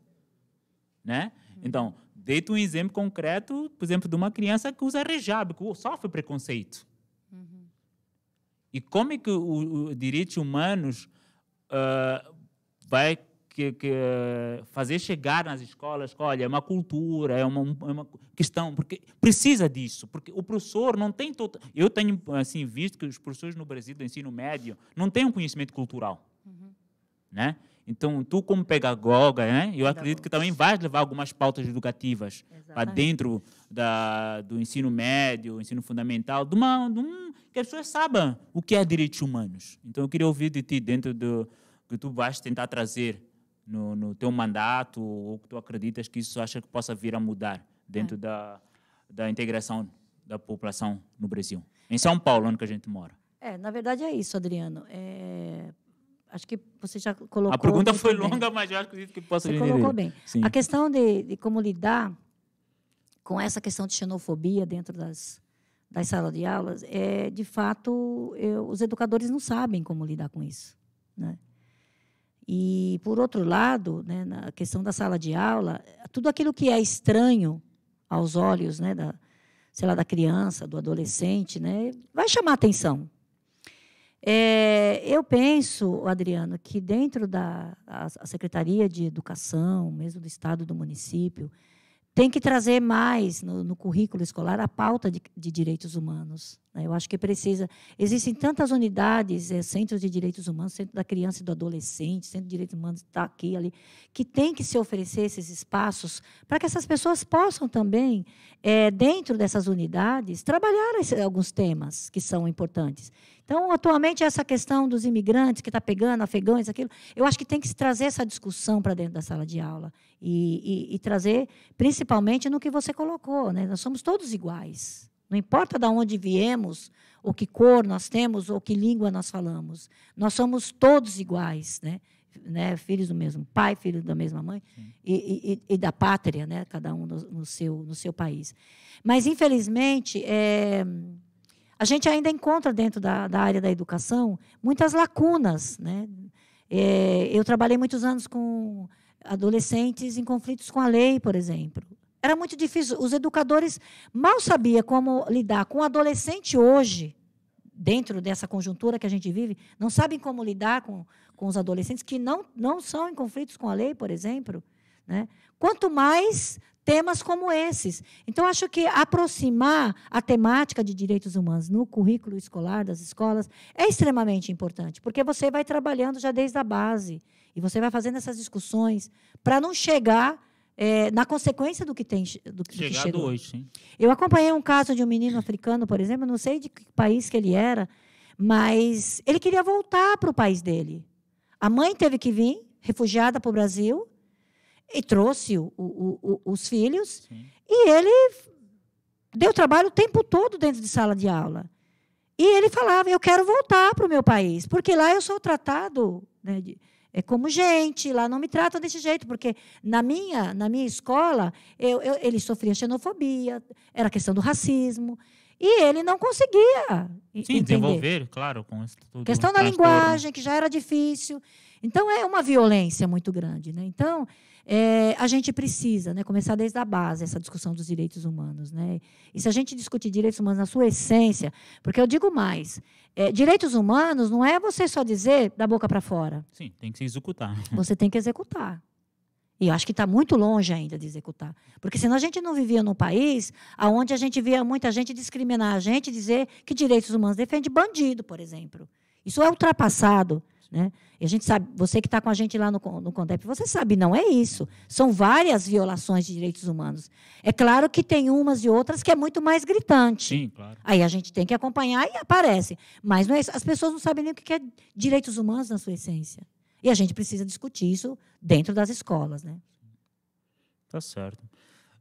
né? Uhum. Então, Deito um exemplo concreto, por exemplo, de uma criança que usa hijab, que sofre preconceito. Uhum. E como é que os direitos humanos uh, vai que, que, fazer chegar nas escolas que, olha, é uma cultura, é uma, é uma, questão, porque precisa disso, porque o professor não tem todo... Tota, eu tenho, assim, visto que os professores no Brasil do ensino médio não têm um conhecimento cultural, uhum. né? Então, tu como pedagoga, né, eu acredito que também vais levar algumas pautas educativas para dentro da, do ensino médio, ensino fundamental, de uma, de um, que as pessoas saibam o que é direitos humanos. Então, eu queria ouvir de ti, dentro do que tu vais tentar trazer no, no teu mandato, ou que tu acreditas que isso acha que possa vir a mudar dentro é. da, da integração da população no Brasil. Em São Paulo, onde que a gente mora. É, na verdade é isso, Adriano. É, Acho que você já colocou. A pergunta foi bem. longa, mas eu acho que posso Você colocou bem. Sim. A questão de, de, como lidar com essa questão de xenofobia dentro das, das salas de aulas, é, de fato, eu, os educadores não sabem como lidar com isso. Né? E, por outro lado, né, na questão da sala de aula, tudo aquilo que é estranho aos olhos né, da, sei lá, da criança, do adolescente, né, vai chamar atenção. É, eu penso, Adriano, que dentro da Secretaria de Educação, mesmo do Estado do município, tem que trazer mais no, no currículo escolar a pauta de, de direitos humanos. Né? Eu acho que precisa. Existem tantas unidades, é, centros de direitos humanos, centro da criança e do adolescente, centro de direitos humanos está aqui ali, que tem que se oferecer esses espaços para que essas pessoas possam também, é, dentro dessas unidades, trabalhar alguns temas que são importantes. Então, atualmente, essa questão dos imigrantes que está pegando, afegãos, aquilo, eu acho que tem que se trazer essa discussão para dentro da sala de aula e, e, e, trazer, principalmente, no que você colocou. Né? Nós somos todos iguais. Não importa de onde viemos, ou que cor nós temos, ou que língua nós falamos. Nós somos todos iguais, né? Né? filhos do mesmo pai, filhos da mesma mãe e, e, e, da pátria, né? cada um no, no, seu, no seu país. Mas, infelizmente, é, a gente ainda encontra dentro da, da área da educação muitas lacunas. Né? É, eu trabalhei muitos anos com adolescentes em conflitos com a lei, por exemplo. Era muito difícil. Os educadores mal sabiam como lidar com o adolescente hoje, dentro dessa conjuntura que a gente vive, não sabem como lidar com, com os adolescentes que não, não são em conflitos com a lei, por exemplo. Né? Quanto mais temas como esses. Então, acho que aproximar a temática de direitos humanos no currículo escolar das escolas é extremamente importante, porque você vai trabalhando já desde a base e você vai fazendo essas discussões para não chegar é, na consequência do que tem do que Chegado chegou. hoje, sim. Eu acompanhei um caso de um menino africano, por exemplo, não sei de que país que ele era, mas ele queria voltar para o país dele. A mãe teve que vir, refugiada para o Brasil, e trouxe o, o, o, os filhos. Sim. E ele deu trabalho o tempo todo dentro de sala de aula. E ele falava: Eu quero voltar para o meu país, porque lá eu sou tratado né, de, é como gente, lá não me tratam desse jeito, porque na minha, na minha escola eu, eu, ele sofria xenofobia, era questão do racismo. E ele não conseguia. Sim, entender. desenvolver, claro, com isso tudo. Questão da linguagem, que já era difícil. Então, é uma violência muito grande. Né? Então, é, a gente precisa né, começar desde a base essa discussão dos direitos humanos. Né? E se a gente discutir direitos humanos na sua essência, porque eu digo mais, é, direitos humanos não é você só dizer da boca para fora. Sim, tem que se executar. *laughs* Você tem que executar. E eu acho que está muito longe ainda de executar. Porque senão a gente não vivia num país onde a gente via muita gente discriminar a gente, dizer que direitos humanos defende bandido, por exemplo. Isso é ultrapassado. Né? E a gente sabe, você que está com a gente lá no, no CONDEP, você sabe, não é isso. São várias violações de direitos humanos. É claro que tem umas e outras que é muito mais gritante. Sim, claro. Aí a gente tem que acompanhar e aparece. Mas é as pessoas não sabem nem o que é direitos humanos na sua essência. E a gente precisa discutir isso dentro das escolas. Né? Tá certo.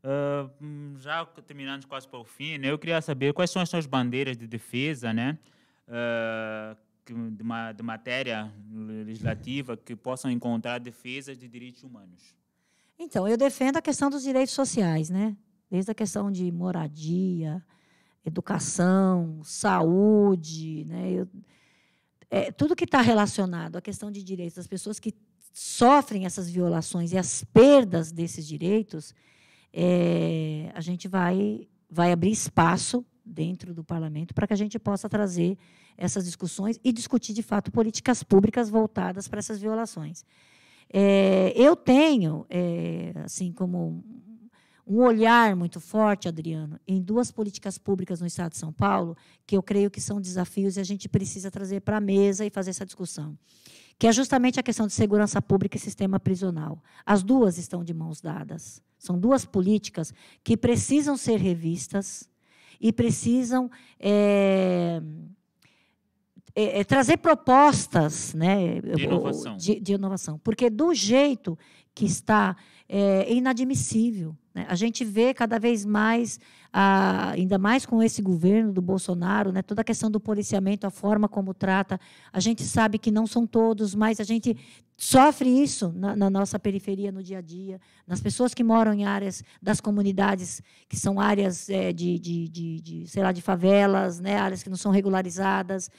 Uh, já terminando quase para o fim, né, eu queria saber quais são as suas bandeiras de defesa, né? Uh, de, uma, de matéria legislativa que possam encontrar defesas de direitos humanos? Então, eu defendo a questão dos direitos sociais, né? Desde a questão de moradia, educação, saúde, né? Eu, é, tudo que está relacionado à questão de direitos das pessoas que sofrem essas violações e as perdas desses direitos, é, a gente vai, vai abrir espaço dentro do parlamento para que a gente possa trazer essas discussões e discutir, de fato, políticas públicas voltadas para essas violações. É, eu tenho, é, assim, como um olhar muito forte, Adriano, em duas políticas públicas no Estado de São Paulo, que eu creio que são desafios e a gente precisa trazer para a mesa e fazer essa discussão, que é justamente a questão de segurança pública e sistema prisional. As duas estão de mãos dadas. São duas políticas que precisam ser revistas e precisam. É, é, é, trazer propostas né, de inovação. De, de, inovação. Porque do jeito que está, é inadmissível. Né? A gente vê cada vez mais, a, ainda mais com esse governo do Bolsonaro, né, toda a questão do policiamento, a forma como trata. A gente sabe que não são todos, mas a gente sofre isso na, na nossa periferia, no dia a dia, nas pessoas que moram em áreas das comunidades, que são áreas é, de, de, de, de, sei lá, de favelas, né, áreas que não são regularizadas.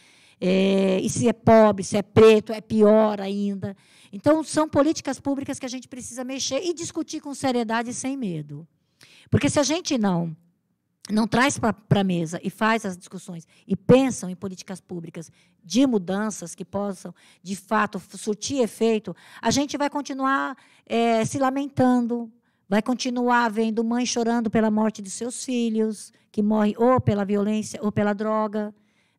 É, e se é pobre, se é preto, é pior ainda. Então, são políticas públicas que a gente precisa mexer e discutir com seriedade e sem medo. Porque se a gente não não traz para a mesa e faz as discussões e pensam em políticas públicas de mudanças que possam, de fato, surtir efeito, a gente vai continuar é, se lamentando, vai continuar vendo mãe chorando pela morte de seus filhos, que morre ou pela violência ou pela droga,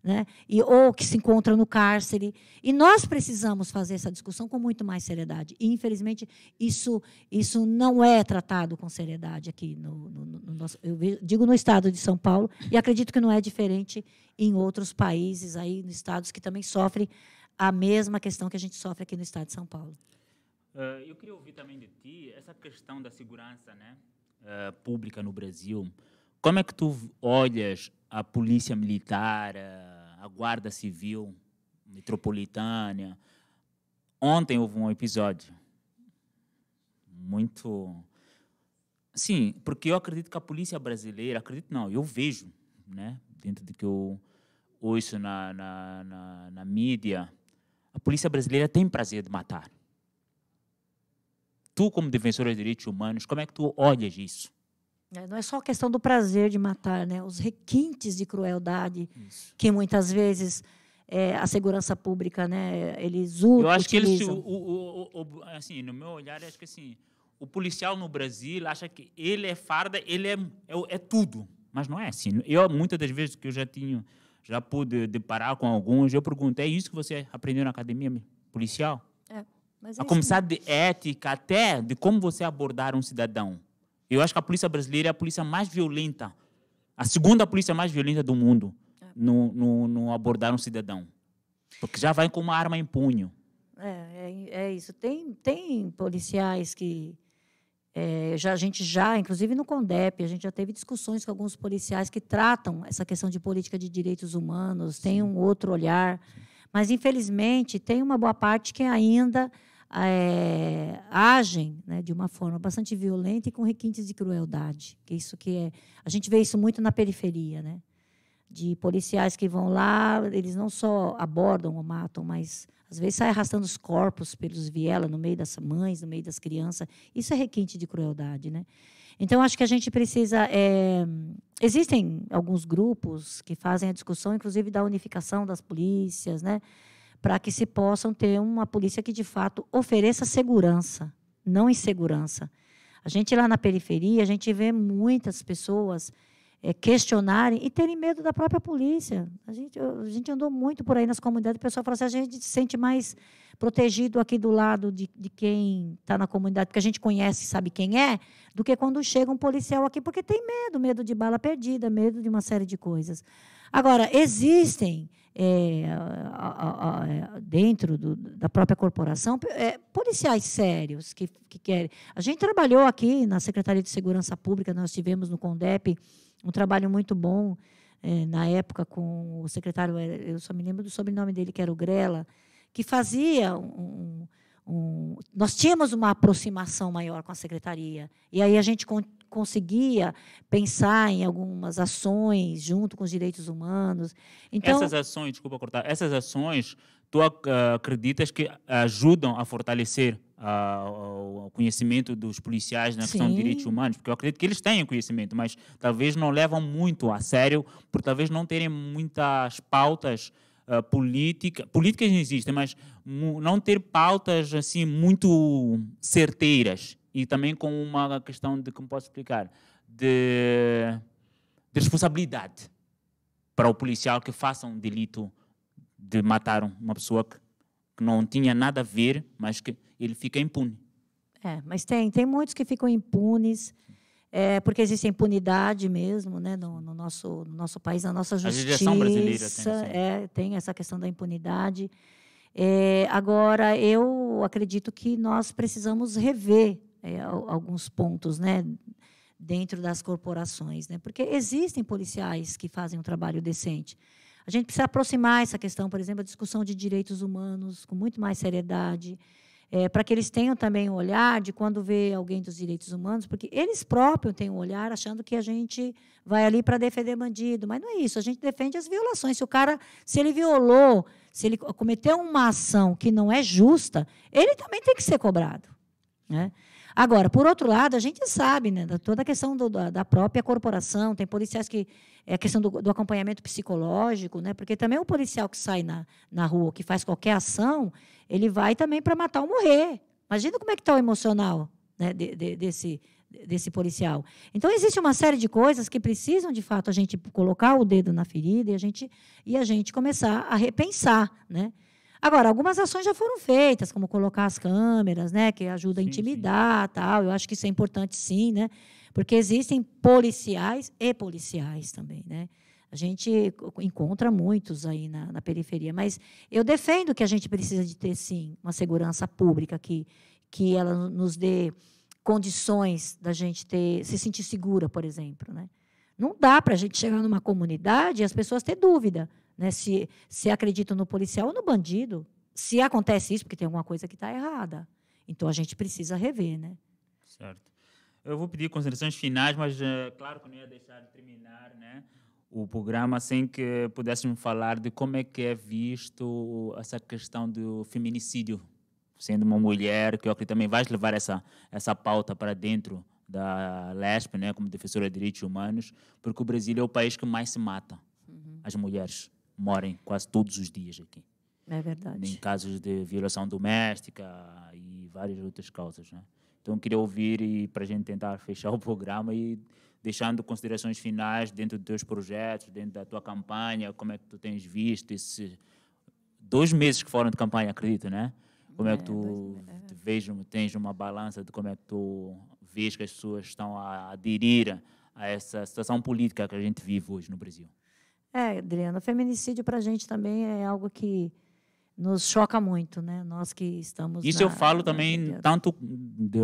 né? e, ou que se encontra no cárcere. E nós precisamos fazer essa discussão com muito mais seriedade. E, infelizmente, isso, isso não é tratado com seriedade aqui no, no, no nosso. Eu digo no estado de São Paulo, e acredito que não é diferente em outros países, aí, nos estados que também sofrem a mesma questão que a gente sofre aqui no estado de São Paulo. Uh, eu queria ouvir também de ti essa questão da segurança né, uh, pública no Brasil. Como é que tu olhas a polícia militar, a guarda civil metropolitana. Ontem houve um episódio muito. Sim, porque eu acredito que a polícia brasileira, acredito não, eu vejo, né, dentro do que eu ouço na, na, na, na mídia, a polícia brasileira tem prazer de matar. Tu, como defensor dos direitos humanos, como é que tu olhas isso? Né? Não é só a questão do prazer de matar, né? Os requintes de crueldade Isso. que muitas vezes é, a segurança pública, né? Eles usam. Eu acho que eles, o, o, o, assim, no meu olhar, acho que assim, o policial no Brasil acha que ele é farda, ele é, é, é tudo, mas não é assim. Eu muitas das vezes que eu já tinha, já pude deparar com alguns, eu perguntei: é isso que você aprendeu na academia policial? É, a começar de ética até de como você abordar um cidadão eu acho que a polícia brasileira é a polícia mais violenta, a segunda polícia mais violenta do mundo no, no, no abordar um cidadão. Porque já vai com uma arma em punho. É, é, é isso. Tem, tem policiais que. É, já, a gente já, inclusive no CONDEP, a gente já teve discussões com alguns policiais que tratam essa questão de política de direitos humanos, Sim. tem um outro olhar. Mas, infelizmente, tem uma boa parte que ainda é, agem né, de uma forma bastante violenta e com requintes de crueldade. Que é isso que é, a gente vê isso muito na periferia, né? De policiais que vão lá, eles não só abordam ou matam, mas às vezes sai arrastando os corpos pelos vielas no meio das mães, no meio das crianças. Isso é requinte de crueldade, né? Então, acho que a gente precisa. É, existem alguns grupos que fazem a discussão, inclusive, da unificação das polícias, né? para que se possam ter uma polícia que de fato ofereça segurança, não insegurança. A gente lá na periferia, a gente vê muitas pessoas é, questionarem e terem medo da própria polícia. A gente, a gente andou muito por aí nas comunidades, o pessoal fala assim, ah, a gente se sente mais protegido aqui do lado de, de quem está na comunidade, porque a gente conhece e sabe quem é, do que quando chega um policial aqui, porque tem medo, medo de bala perdida, medo de uma série de coisas. Agora, existem é, a, a, dentro do, da própria corporação é, policiais sérios que, que querem. A gente trabalhou aqui na Secretaria de Segurança Pública, nós tivemos no CONDEP um trabalho muito bom é, na época com o secretário, é, eu só me lembro do sobrenome dele, que era o Grela, que fazia um, um, nós tínhamos uma aproximação maior com a secretaria e aí a gente con conseguia pensar em algumas ações junto com os direitos humanos. Então essas ações, desculpa cortar, essas ações tu ah, acreditas que ajudam a fortalecer ao conhecimento dos policiais na Sim. questão de direitos humanos, porque eu acredito que eles têm conhecimento, mas talvez não levam muito a sério, por talvez não terem muitas pautas uh, política, políticas não existem, mas não ter pautas assim muito certeiras e também com uma questão de como posso explicar de, de responsabilidade para o policial que faça um delito de matar uma pessoa que que não tinha nada a ver, mas que ele fica impune. É, mas tem, tem muitos que ficam impunes, é, porque existe impunidade mesmo né, no, no nosso, no nosso país, na nossa justiça. A brasileira tem, assim. é, tem essa questão da impunidade. É, agora, eu acredito que nós precisamos rever é, alguns pontos né, dentro das corporações, né, porque existem policiais que fazem um trabalho decente, a gente precisa aproximar essa questão, por exemplo, a discussão de direitos humanos com muito mais seriedade, é, para que eles tenham também um olhar de quando vê alguém dos direitos humanos, porque eles próprios têm um olhar achando que a gente vai ali para defender bandido, mas não é isso. A gente defende as violações. Se o cara, se ele violou, se ele cometeu uma ação que não é justa, ele também tem que ser cobrado, né? Agora, por outro lado, a gente sabe, né, toda a questão do, da, própria corporação, tem policiais que. É a questão do, do, acompanhamento psicológico, né? Porque também o policial que sai na, na rua, que faz qualquer ação, ele vai também para matar ou morrer. Imagina como é que está o emocional né, de, de, desse, desse policial. Então existe uma série de coisas que precisam de fato a gente colocar o dedo na ferida e a gente e a gente começar a repensar, né? Agora, algumas ações já foram feitas, como colocar as câmeras, né, que ajuda a intimidar, sim. tal. Eu acho que isso é importante, sim, né? Porque existem policiais e policiais também, né? A gente encontra muitos aí na, na periferia, mas eu defendo que a gente precisa de ter sim uma segurança pública que que ela nos dê condições da gente ter se sentir segura, por exemplo, né? Não dá para a gente chegar numa comunidade e as pessoas ter dúvida. Né? Se, se acreditam no policial ou no bandido, se acontece isso, porque tem alguma coisa que está errada. Então a gente precisa rever, né? Certo. Eu vou pedir considerações finais, mas é, claro que não ia deixar de terminar, né? O programa sem que pudéssemos falar de como é que é visto essa questão do feminicídio, sendo uma mulher que eu acredito também vai levar essa essa pauta para dentro da LESP, né, como defensora de direitos humanos, porque o Brasil é o país que mais se mata uhum. as mulheres morrem quase todos os dias aqui. É verdade. Em casos de violação doméstica e várias outras causas. Né? Então, queria ouvir para a gente tentar fechar o programa e deixando considerações finais dentro dos teus projetos, dentro da tua campanha, como é que tu tens visto esses dois meses que foram de campanha, acredito, né? Como é, é que tu, tu é tens uma balança de como é que tu vês que as pessoas estão a aderir a essa situação política que a gente vive hoje no Brasil? É, Adriana, feminicídio para a gente também é algo que nos choca muito, né? Nós que estamos. Isso na, eu falo também, tanto de,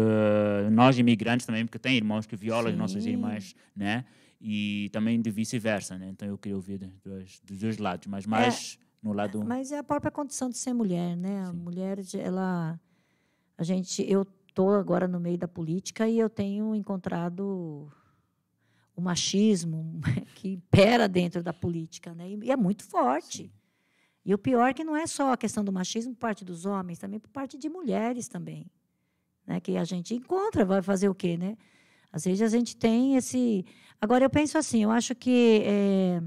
nós imigrantes também, porque tem irmãos que violam Sim. nossas irmãs, né? E também de vice-versa, né? Então eu queria ouvir dos, dos dois lados, mas é, mais é, no lado. Mas é a própria condição de ser mulher, né? Sim. A mulher, ela. A gente. Eu estou agora no meio da política e eu tenho encontrado o machismo *laughs* que impera dentro da política, né? E é muito forte. E o pior é que não é só a questão do machismo por parte dos homens, também por parte de mulheres também, né? Que a gente encontra, vai fazer o quê, né? Às vezes a gente tem esse. Agora eu penso assim, eu acho que é...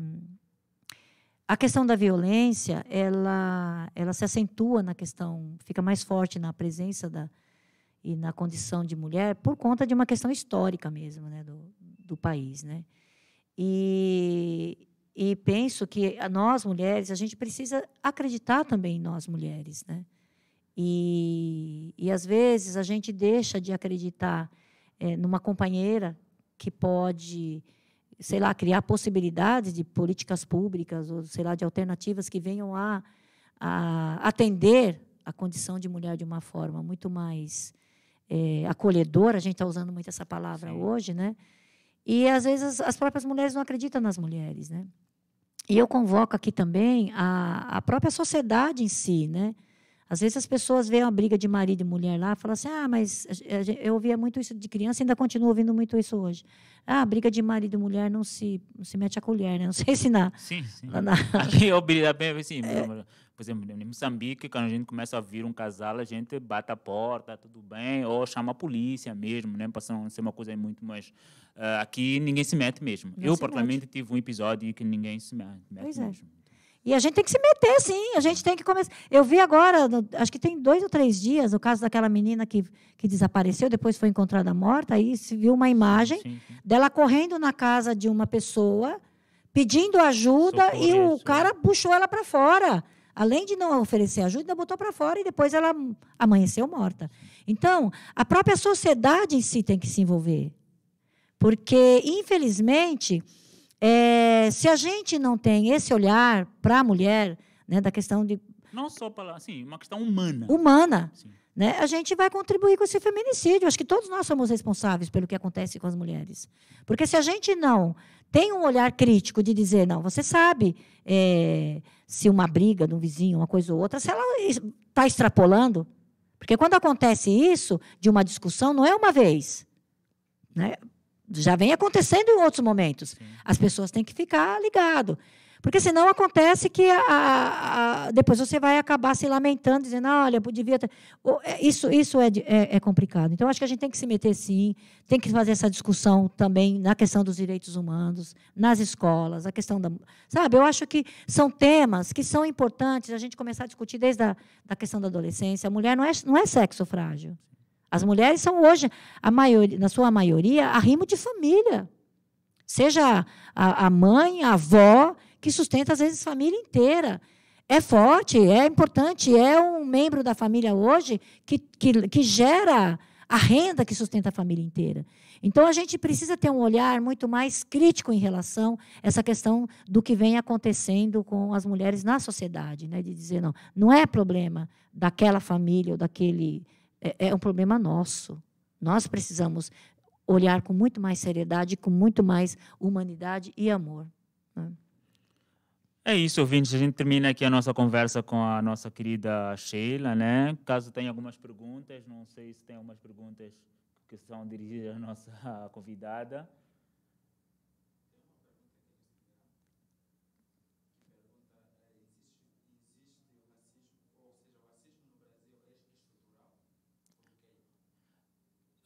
a questão da violência, ela, ela se acentua na questão, fica mais forte na presença da e na condição de mulher por conta de uma questão histórica mesmo, né? Do, do país, né? E, e penso que nós mulheres a gente precisa acreditar também em nós mulheres, né? E, e às vezes a gente deixa de acreditar é, numa companheira que pode, sei lá, criar possibilidades de políticas públicas ou sei lá de alternativas que venham a, a atender a condição de mulher de uma forma muito mais é, acolhedora. A gente está usando muito essa palavra Sim. hoje, né? E às vezes as, próprias mulheres não acreditam nas mulheres, né? E eu convoco aqui também a, a própria sociedade em si, né? Às vezes as pessoas veem uma briga de marido e mulher lá, falam assim: ah, mas eu ouvia muito isso de criança, ainda continuo ouvindo muito isso hoje. Ah, briga de marido e mulher não se, não se mete a colher, né? Não sei se na. Sim, sim. Na... Aqui eu brigo é bem assim, é. por exemplo, em Moçambique, quando a gente começa a vir um casal, a gente bate a porta, tudo bem, ou chama a polícia mesmo, né? Para ser uma coisa muito mais Uh, aqui ninguém se mete mesmo. Não eu, particularmente, tive um episódio que ninguém se mete pois é. mesmo. É. E a gente tem que se meter, sim. A gente tem que começar. Eu vi agora, acho que tem dois ou três dias, o caso daquela menina que, que desapareceu, depois foi encontrada morta, aí se viu uma imagem sim, sim. dela correndo na casa de uma pessoa, pedindo ajuda, e o é. cara puxou ela para fora. Além de não oferecer ajuda, ainda botou para fora e depois ela amanheceu morta. Então, a própria sociedade em si tem que se envolver. Porque, infelizmente, é, se a gente não tem esse olhar para a mulher, né, da questão de. Não só para. Sim, uma questão humana. Humana. Sim. Né, a gente vai contribuir com esse feminicídio. Acho que todos nós somos responsáveis pelo que acontece com as mulheres. Porque se a gente não tem um olhar crítico de dizer, não, você sabe é, se uma briga de um vizinho, uma coisa ou outra, se ela está extrapolando. Porque quando acontece isso, de uma discussão, não é uma vez. Né? já vem acontecendo em outros momentos. Sim. As pessoas têm que ficar ligado. Porque senão acontece que a, a, a, depois você vai acabar se lamentando, dizendo, ah, olha, devia ter... É, isso, isso é, é, é, complicado. Então, acho que a gente tem que se meter sim, tem que fazer essa discussão também na questão dos direitos humanos, nas escolas, a questão da. Sabe, eu acho que são temas que são importantes a gente começar a discutir desde a da questão da adolescência. A mulher não é, não é sexo frágil. As mulheres são hoje, maioria, na sua maioria, arrimo de família. Seja a, a mãe, a avó, que sustenta, às vezes, a família inteira é forte, é importante, é um membro da família hoje que, que, que, gera a renda que sustenta a família inteira. Então, a gente precisa ter um olhar muito mais crítico em relação a essa questão do que vem acontecendo com as mulheres na sociedade, né? de dizer, não, não é problema daquela família ou daquele é, é um problema nosso. Nós precisamos olhar com muito mais seriedade, com muito mais humanidade e amor. Né? É isso, ouvintes. A gente termina aqui a nossa conversa com a nossa querida Sheila, né? Caso tenha algumas perguntas, não sei se tem algumas perguntas que são dirigidas à nossa *laughs* convidada.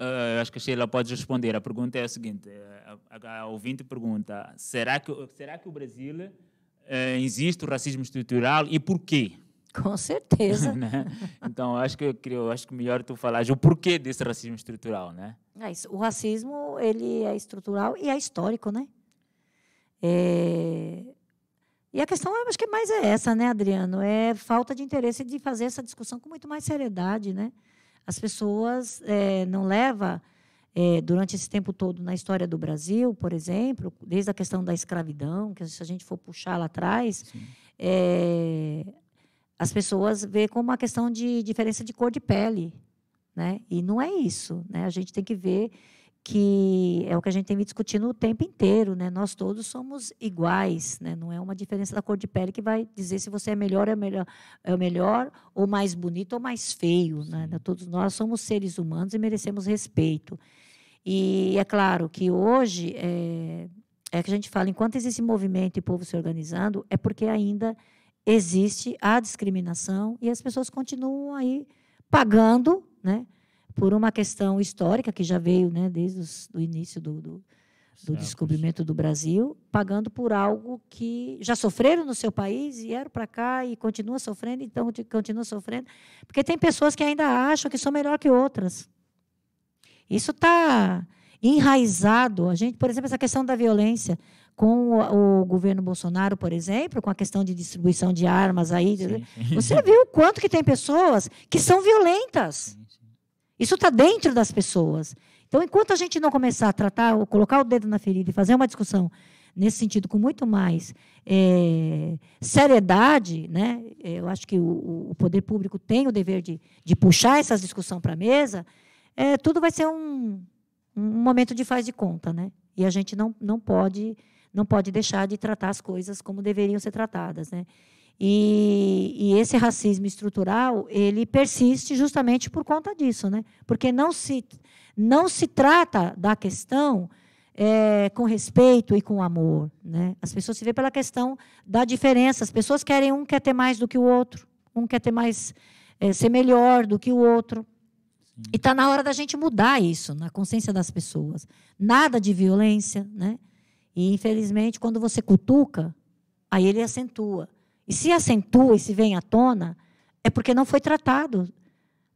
Uh, acho que a Sheila pode responder. A pergunta é a seguinte: eh, a, a ouvinte pergunta, será que, será que o Brasil uh, existe o racismo estrutural e por quê? Com certeza. *laughs* né? Então, acho que eu acho que melhor tu falares o porquê desse racismo estrutural, né? É isso. O racismo ele é estrutural e é histórico, né? É... E a questão, acho que mais é essa, né, Adriano? É falta de interesse de fazer essa discussão com muito mais seriedade, né? as pessoas é, não levam, é, eh, durante esse tempo todo na história do Brasil, por exemplo, desde a questão da escravidão, que se a gente for puxar lá atrás, é, as pessoas vê como uma questão de diferença de cor de pele. Né? E não é isso. Né? A gente tem que ver que é o que a gente tem discutindo o tempo inteiro, né? Nós todos somos iguais, né? Não é uma diferença da cor de pele que vai dizer se você é melhor, é melhor, é o melhor ou mais bonito ou mais feio, né? né? Todos nós somos seres humanos e merecemos respeito. E é claro que hoje é, é que a gente fala, enquanto existe movimento e povo se organizando, é porque ainda existe a discriminação e as pessoas continuam aí pagando, né? por uma questão histórica que já veio né, desde o início do, do, do descobrimento do Brasil, pagando por algo que já sofreram no seu país, vieram para cá e continuam sofrendo, então continuam sofrendo. Porque tem pessoas que ainda acham que são melhor que outras. Isso está enraizado. A gente, por exemplo, essa questão da violência com o, o, governo Bolsonaro, por exemplo, com a questão de distribuição de armas aí, sim, você viu o quanto que tem pessoas que são violentas. Sim. Isso está dentro das pessoas. Então, enquanto a gente não começar a tratar, ou colocar o dedo na ferida e fazer uma discussão nesse sentido com muito mais é, seriedade, né? É, eu acho que o, o, poder público tem o dever de, de puxar essas discussões para a mesa, é, tudo vai ser um, um momento de faz de conta. Né? E a gente não, não, pode, não pode deixar de tratar as coisas como deveriam ser tratadas. Né? E, e, esse racismo estrutural ele persiste justamente por conta disso, né? Porque não se não se trata da questão é, com respeito e com amor, né? As pessoas se vê pela questão da diferença. As pessoas querem um quer ter mais do que o outro, um quer ter mais é, ser melhor do que o outro. Sim. E está na hora da gente mudar isso na consciência das pessoas. Nada de violência, né? E infelizmente quando você cutuca, aí ele acentua. E se acentua e se vem à tona, é porque não foi tratado.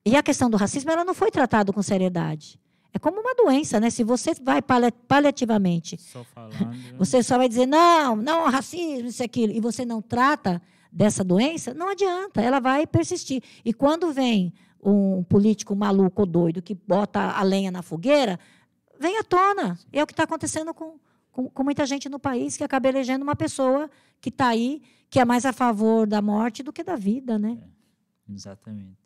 E a questão do racismo, ela não foi tratada com seriedade. É como uma doença, né? Se você vai paliativamente, só falando, *laughs* você só vai dizer, não, não, racismo, isso e aquilo, e você não trata dessa doença, não adianta, ela vai persistir. E quando vem um político maluco ou doido que bota a lenha na fogueira, vem à tona. E é o que está acontecendo com, com, com, muita gente no país que acaba elegendo uma pessoa que está aí, que é mais a favor da morte do que da vida, né? É, exatamente.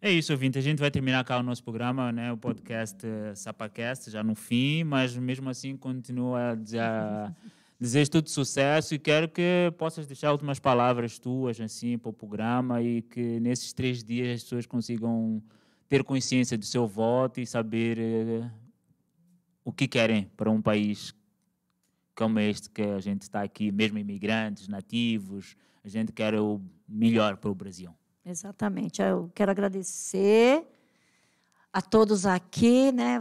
É isso, ouvinte. A gente vai terminar cá o nosso programa, né? o podcast eh, Sapacast, já no fim, mas mesmo assim continua a dizer, tudo sucesso e quero que possas deixar últimas palavras tuas assim, para o programa e que nesses três dias as pessoas consigam ter consciência do seu voto e saber eh, o que querem para um país como este que a gente está aqui, mesmo imigrantes, nativos, a gente quer o melhor para o Brasil. Exatamente. Eu quero agradecer a todos aqui, né?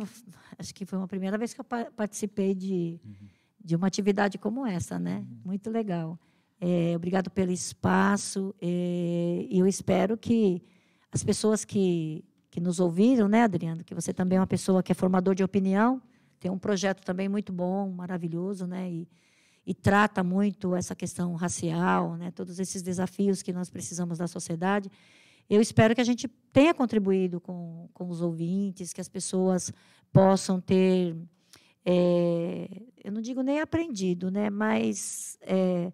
Acho que foi uma primeira vez que eu participei de, uhum. de uma atividade como essa, né? Uhum. Muito legal. É, obrigado pelo espaço. É, e é, eu espero que as pessoas que, que nos ouviram, né, Adriano, que você também é uma pessoa que é formador de opinião, tem um projeto também muito bom, maravilhoso, né? E, e trata muito essa questão racial, né? Todos esses desafios que nós precisamos da sociedade. Eu espero que a gente tenha contribuído com, com os ouvintes, que as pessoas possam ter, é, eu não digo nem aprendido, né? Mas é,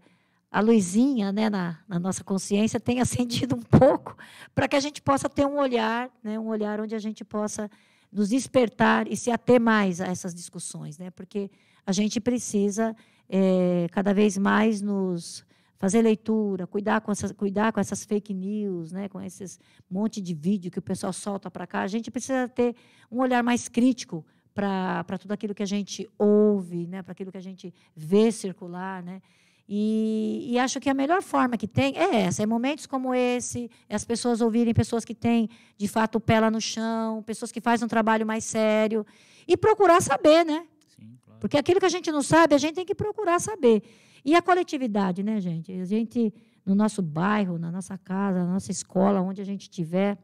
a luzinha né, na, na, nossa consciência tenha *laughs* acendido um pouco para que a gente possa ter um olhar, né, um olhar onde a gente possa nos despertar e se ater mais a essas discussões, né? porque a gente precisa é, cada vez mais nos fazer leitura, cuidar com essas, cuidar com essas fake news, né? com esses monte de vídeo que o pessoal solta para cá. A gente precisa ter um olhar mais crítico para tudo aquilo que a gente ouve, né? para aquilo que a gente vê circular. Né? E, e, acho que a melhor forma que tem é essa: é momentos como esse, é as pessoas ouvirem pessoas que têm, de fato, o pé lá no chão, pessoas que fazem um trabalho mais sério, e procurar saber, né? Sim, claro. Porque aquilo que a gente não sabe, a gente tem que procurar saber. E a coletividade, né, gente? A gente, no nosso bairro, na nossa casa, na nossa escola, onde a gente estiver,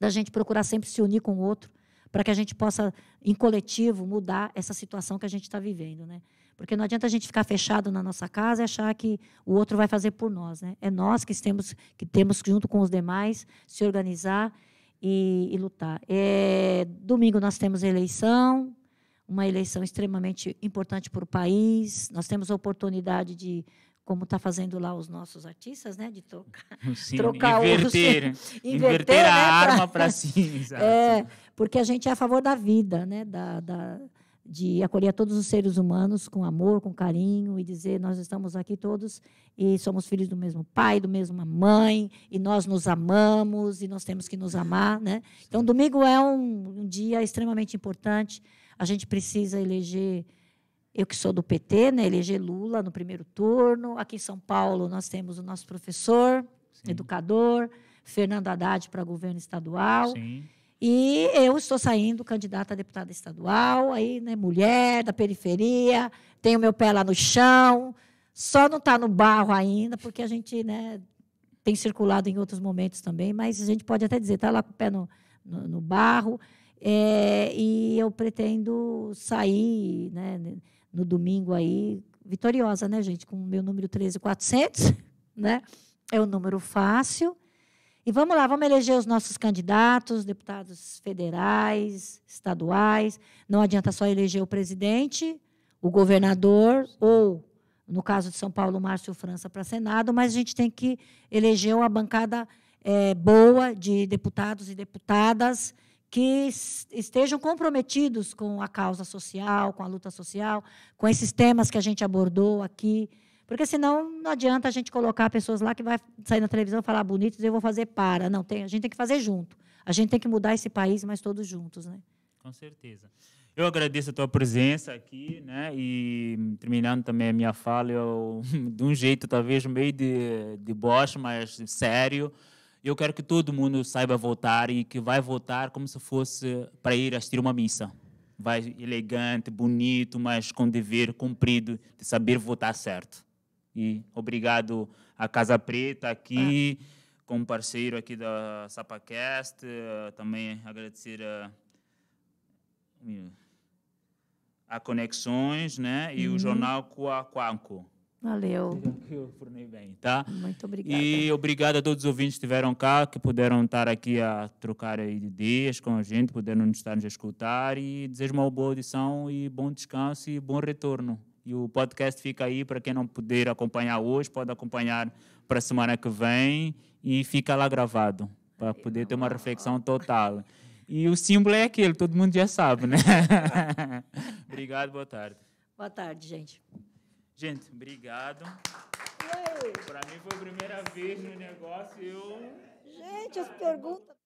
da gente procurar sempre se unir com o outro, para que a gente possa, em coletivo, mudar essa situação que a gente está vivendo, né? Porque não adianta a gente ficar fechado na nossa casa e achar que o outro vai fazer por nós. Né? É nós que temos, que temos, junto com os demais, se organizar e, e lutar. É, domingo nós temos eleição, uma eleição extremamente importante para o país. Nós temos a oportunidade de como está fazendo lá os nossos artistas, né, de trocar, *laughs* Sim, trocar inverter, *laughs* inverter, né? inverter a né, arma para si, *laughs* é, porque a gente é a favor da vida, né, da, da de acolher todos os seres humanos com amor, com carinho e dizer nós estamos aqui todos e somos filhos do mesmo pai, do mesma mãe e nós nos amamos e nós temos que nos amar, né? Então domingo é um, um dia extremamente importante. A gente precisa eleger eu que sou do PT, né? Eleger Lula no primeiro turno. Aqui em São Paulo nós temos o nosso professor, Sim. educador Fernando Haddad para governo estadual. Sim e eu estou saindo candidata a deputada estadual, aí, né, mulher da periferia, tenho meu pé lá no chão, só não está no barro ainda, porque a gente né, tem circulado em outros momentos também, mas a gente pode até dizer, está lá com o pé no, no, no barro. É, e eu pretendo sair né, no domingo aí, vitoriosa, né, gente? Com o meu número 13400, *laughs* né? É um número fácil e vamos lá, vamos eleger os nossos candidatos, deputados federais, estaduais. Não adianta só eleger o presidente, o governador ou, no caso de São Paulo, Márcio França para Senado, mas a gente tem que eleger uma bancada é, boa de deputados e deputadas que estejam comprometidos com a causa social, com a luta social, com esses temas que a gente abordou aqui porque senão não adianta a gente colocar pessoas lá que vai sair na televisão falar bonito e eu vou fazer para. Não, tem, a gente tem que fazer junto. A gente tem que mudar esse país, mas todos juntos, né? Com certeza. Eu agradeço a tua presença aqui, né? E terminando também a minha fala, eu, *laughs* de um jeito talvez meio de, de bosta mas sério. Eu quero que todo mundo saiba votar e que vai votar como se fosse para ir assistir uma missa. Vai elegante, bonito, mas com dever cumprido de saber votar certo. E obrigado à Casa Preta aqui, como parceiro aqui da Sapacast. Eh, também agradecer a, eh, a Conexões né? e uhum. o jornal Coaquanco. Valeu. *laughs* Eu fornei bem, tá? Muito obrigada. E obrigado a todos os ouvintes que estiveram cá, que puderam estar aqui a trocar ideias com a gente, puderam estar nos escutar. E desejo uma boa audição e bom descanso e bom retorno. E o podcast fica aí para quem não puder acompanhar hoje, pode acompanhar para a semana que vem e fica lá gravado para poder ter uma reflexão total. E o símbolo é aquele, todo mundo já sabe, né? *laughs* obrigado, boa tarde. Boa tarde, gente. Gente, obrigado. Para mim foi a primeira vez no negócio eu Gente, as perguntas